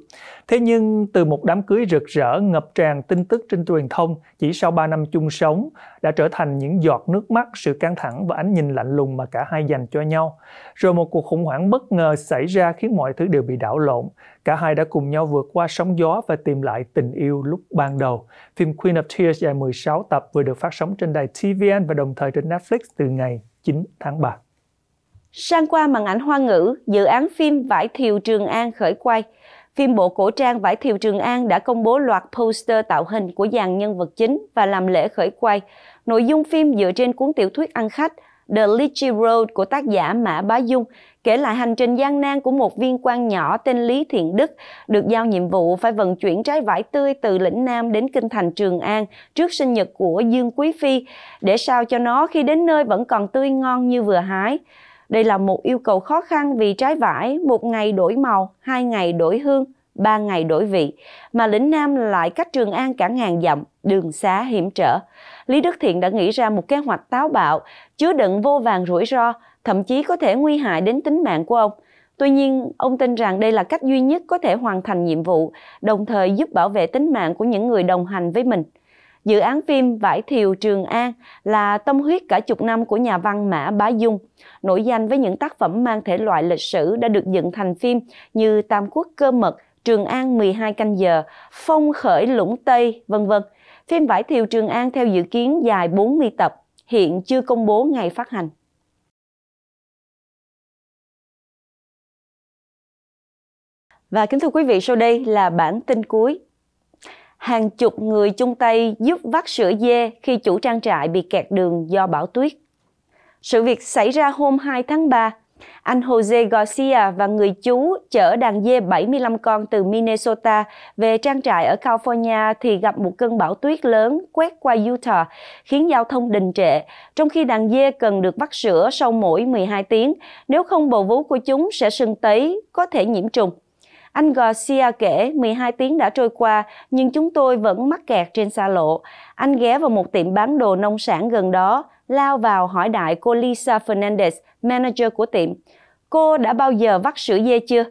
Thế nhưng từ một đám cưới rực rỡ ngập tràn tin tức trên truyền thông, chỉ sau 3 năm chung sống, đã trở thành những giọt nước mắt, sự căng thẳng và ánh nhìn lạnh lùng mà cả hai dành cho nhau. Rồi một cuộc khủng hoảng bất ngờ xảy ra khiến mọi thứ đều bị đảo lộn. Cả hai đã cùng nhau vượt qua sóng gió và tìm lại tình yêu lúc ban đầu. Phim Queen of Tears dài 16 tập vừa được phát sóng trên đài TVN và đồng thời trên Netflix từ ngày 9 tháng 3. Sang qua màn ảnh hoa ngữ, dự án phim Vải Thiều Trường An khởi quay – phim bộ cổ trang Vải Thiều Trường An đã công bố loạt poster tạo hình của dàn nhân vật chính và làm lễ khởi quay. Nội dung phim dựa trên cuốn tiểu thuyết ăn khách The Lychee Road của tác giả Mã Bá Dung kể lại hành trình gian nan của một viên quan nhỏ tên Lý Thiện Đức được giao nhiệm vụ phải vận chuyển trái vải tươi từ lĩnh Nam đến kinh thành Trường An trước sinh nhật của Dương Quý Phi để sao cho nó khi đến nơi vẫn còn tươi ngon như vừa hái. Đây là một yêu cầu khó khăn vì trái vải một ngày đổi màu, hai ngày đổi hương, ba ngày đổi vị, mà lĩnh Nam lại cách Trường An cả ngàn dặm, đường xá hiểm trở. Lý Đức Thiện đã nghĩ ra một kế hoạch táo bạo, chứa đựng vô vàng rủi ro, thậm chí có thể nguy hại đến tính mạng của ông. Tuy nhiên, ông tin rằng đây là cách duy nhất có thể hoàn thành nhiệm vụ, đồng thời giúp bảo vệ tính mạng của những người đồng hành với mình. Dự án phim Vải Thiều Trường An là tâm huyết cả chục năm của nhà văn Mã Bá Dung, nổi danh với những tác phẩm mang thể loại lịch sử đã được dựng thành phim như Tam Quốc Cơ Mật, Trường An 12 canh giờ, Phong khởi lũng Tây, vân vân. Phim Vải Thiều Trường An theo dự kiến dài 40 tập, hiện chưa công bố ngày phát hành. Và kính thưa quý vị, sau đây là bản tin cuối hàng chục người chung tay giúp vắt sữa dê khi chủ trang trại bị kẹt đường do bão tuyết. Sự việc xảy ra hôm 2 tháng 3, anh Jose Garcia và người chú chở đàn dê 75 con từ Minnesota về trang trại ở California thì gặp một cơn bão tuyết lớn quét qua Utah, khiến giao thông đình trệ, trong khi đàn dê cần được vắt sữa sau mỗi 12 tiếng, nếu không bầu vú của chúng sẽ sưng tấy, có thể nhiễm trùng. Anh Garcia kể 12 tiếng đã trôi qua nhưng chúng tôi vẫn mắc kẹt trên xa lộ. Anh ghé vào một tiệm bán đồ nông sản gần đó, lao vào hỏi đại cô Lisa Fernandez, manager của tiệm. Cô đã bao giờ vắt sữa dê chưa?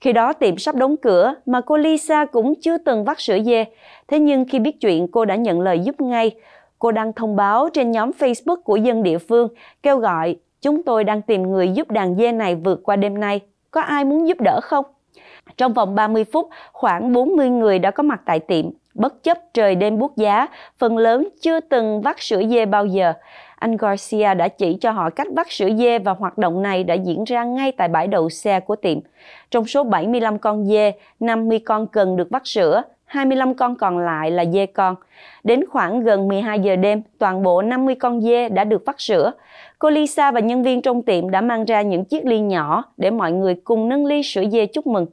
Khi đó tiệm sắp đóng cửa mà cô Lisa cũng chưa từng vắt sữa dê. Thế nhưng khi biết chuyện cô đã nhận lời giúp ngay. Cô đăng thông báo trên nhóm Facebook của dân địa phương kêu gọi chúng tôi đang tìm người giúp đàn dê này vượt qua đêm nay. Có ai muốn giúp đỡ không? Trong vòng 30 phút, khoảng 40 người đã có mặt tại tiệm, bất chấp trời đêm buốt giá, phần lớn chưa từng vắt sữa dê bao giờ. Anh Garcia đã chỉ cho họ cách vắt sữa dê và hoạt động này đã diễn ra ngay tại bãi đậu xe của tiệm. Trong số 75 con dê, 50 con cần được vắt sữa, 25 con còn lại là dê con. Đến khoảng gần 12 giờ đêm, toàn bộ 50 con dê đã được vắt sữa. Cô Lisa và nhân viên trong tiệm đã mang ra những chiếc ly nhỏ để mọi người cùng nâng ly sữa dê chúc mừng.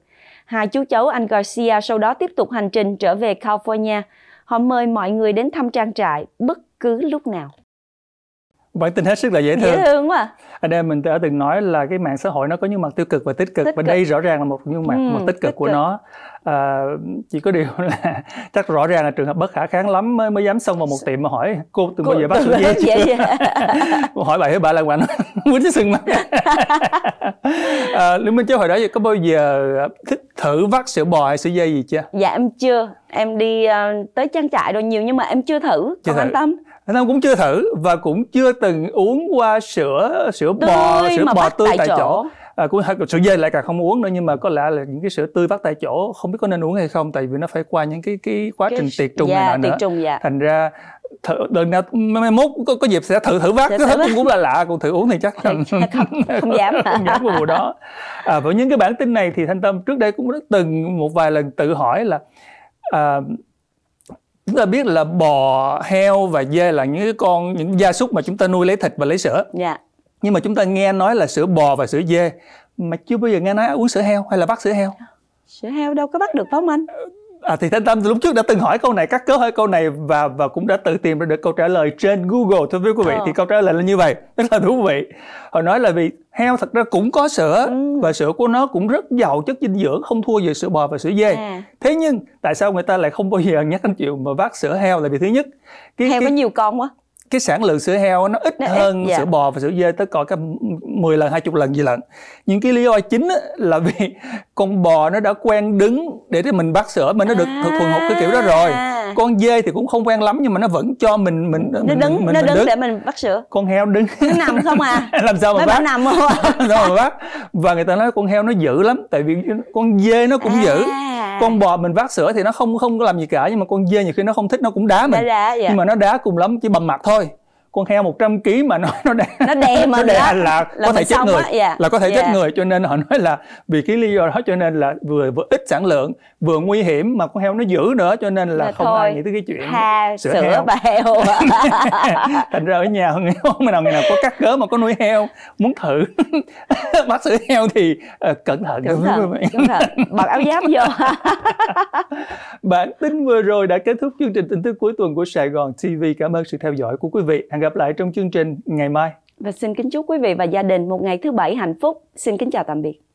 Hai chú cháu anh Garcia sau đó tiếp tục hành trình trở về California. Họ mời mọi người đến thăm trang trại bất cứ lúc nào bản tin hết sức là dễ thương dễ thương quá à. ở đây mình đã từng nói là cái mạng xã hội nó có những mặt tiêu cực và tích cực tích và đây rõ ràng là một những mặt ừ, một tích cực tích của cực. nó à, chỉ có điều là <laughs> chắc rõ ràng là trường hợp bất khả kháng lắm mới mới dám xông vào một tiệm mà hỏi cô từng bao giờ bắt sữa dây chưa <laughs> dạ, dạ. <laughs> hỏi bà hỏi bà là bạn muốn chứ sừng mặt à, Lưu Minh Châu hồi đó có bao giờ thích thử vắt sữa bò hay sữa dây gì chưa dạ em chưa em đi uh, tới trang trại rồi nhiều nhưng mà em chưa thử chưa còn thử. anh tâm anh Thông cũng chưa thử và cũng chưa từng uống qua sữa sữa bò sữa bò tươi tại, tại chỗ, chỗ. À, cũng sữa dê lại càng không uống nữa nhưng mà có lẽ là những cái sữa tươi vắt tại chỗ không biết có nên uống hay không tại vì nó phải qua những cái cái quá trình tiệt trùng dạ, này nọ nữa trùng, dạ. thành ra thử đừng nào mai mốt có, có dịp sẽ thử thử vắt Thử cũng <laughs> cũng là lạ còn thử uống thì chắc không, không, không <laughs> dám không dám vào mùa đó à, với những cái bản tin này thì thanh tâm trước đây cũng đã từng một vài lần tự hỏi là à, chúng ta biết là bò heo và dê là những cái con những gia súc mà chúng ta nuôi lấy thịt và lấy sữa dạ. nhưng mà chúng ta nghe nói là sữa bò và sữa dê mà chưa bao giờ nghe nói uống sữa heo hay là bắt sữa heo sữa heo đâu có bắt được phải không anh ờ, À, thì Thanh Tâm lúc trước đã từng hỏi câu này, cắt cớ hỏi câu này và và cũng đã tự tìm ra được câu trả lời trên Google thưa quý vị. Ờ. Thì câu trả lời là như vậy, <laughs> rất là thú vị. Họ nói là vì heo thật ra cũng có sữa ừ. và sữa của nó cũng rất giàu chất dinh dưỡng, không thua gì sữa bò và sữa dê. À. Thế nhưng tại sao người ta lại không bao giờ <laughs> nhắc anh chuyện mà vác sữa heo là vì thứ nhất, cái, heo cái... có nhiều con quá cái sản lượng sữa heo nó ít nó hơn dạ. sữa bò và sữa dê tới coi cái 10 lần 20 lần gì lận nhưng cái lý do chính là vì <laughs> con bò nó đã quen đứng để mình bắt sữa mà nó được thuộc thuần hụt cái kiểu đó rồi à, con dê thì cũng không quen lắm nhưng mà nó vẫn cho mình mình nó mình, đứng mình, nó mình đứng, đứng để mình bắt sữa con heo đứng nó nằm không à <laughs> làm sao mà nó bắt nằm không <laughs> sao mà bắt và người ta nói con heo nó dữ lắm tại vì con dê nó cũng à. dữ con bò mình vắt sữa thì nó không không có làm gì cả nhưng mà con dê nhiều khi nó không thích nó cũng đá mình đá, đá, dạ. nhưng mà nó đá cùng lắm chỉ bầm mặt thôi con heo 100 kg mà nó nó đè nó đè <laughs> mà nó đè là, dạ. là có thể chết người, yeah. là có thể yeah. chết người cho nên họ nói là vì cái lý do đó cho nên là vừa vừa ít sản lượng, vừa nguy hiểm mà con heo nó dữ nữa cho nên là, là không thôi, ai nghĩ tới cái chuyện ha, sữa, sữa heo. bà heo. <laughs> Thành ra ở nhà không ngày nào ngày nào có cắt cớ mà có nuôi heo muốn thử <laughs> bắt sữa heo thì uh, cẩn thận cẩn thận, vâng, vâng, vâng. cẩn thận. bật áo giáp vô. Bản tin vừa rồi đã kết thúc chương trình tin tức cuối tuần của Sài Gòn TV. Cảm ơn sự theo dõi của quý vị. Hằng gặp lại trong chương trình ngày mai. Và xin kính chúc quý vị và gia đình một ngày thứ bảy hạnh phúc. Xin kính chào tạm biệt.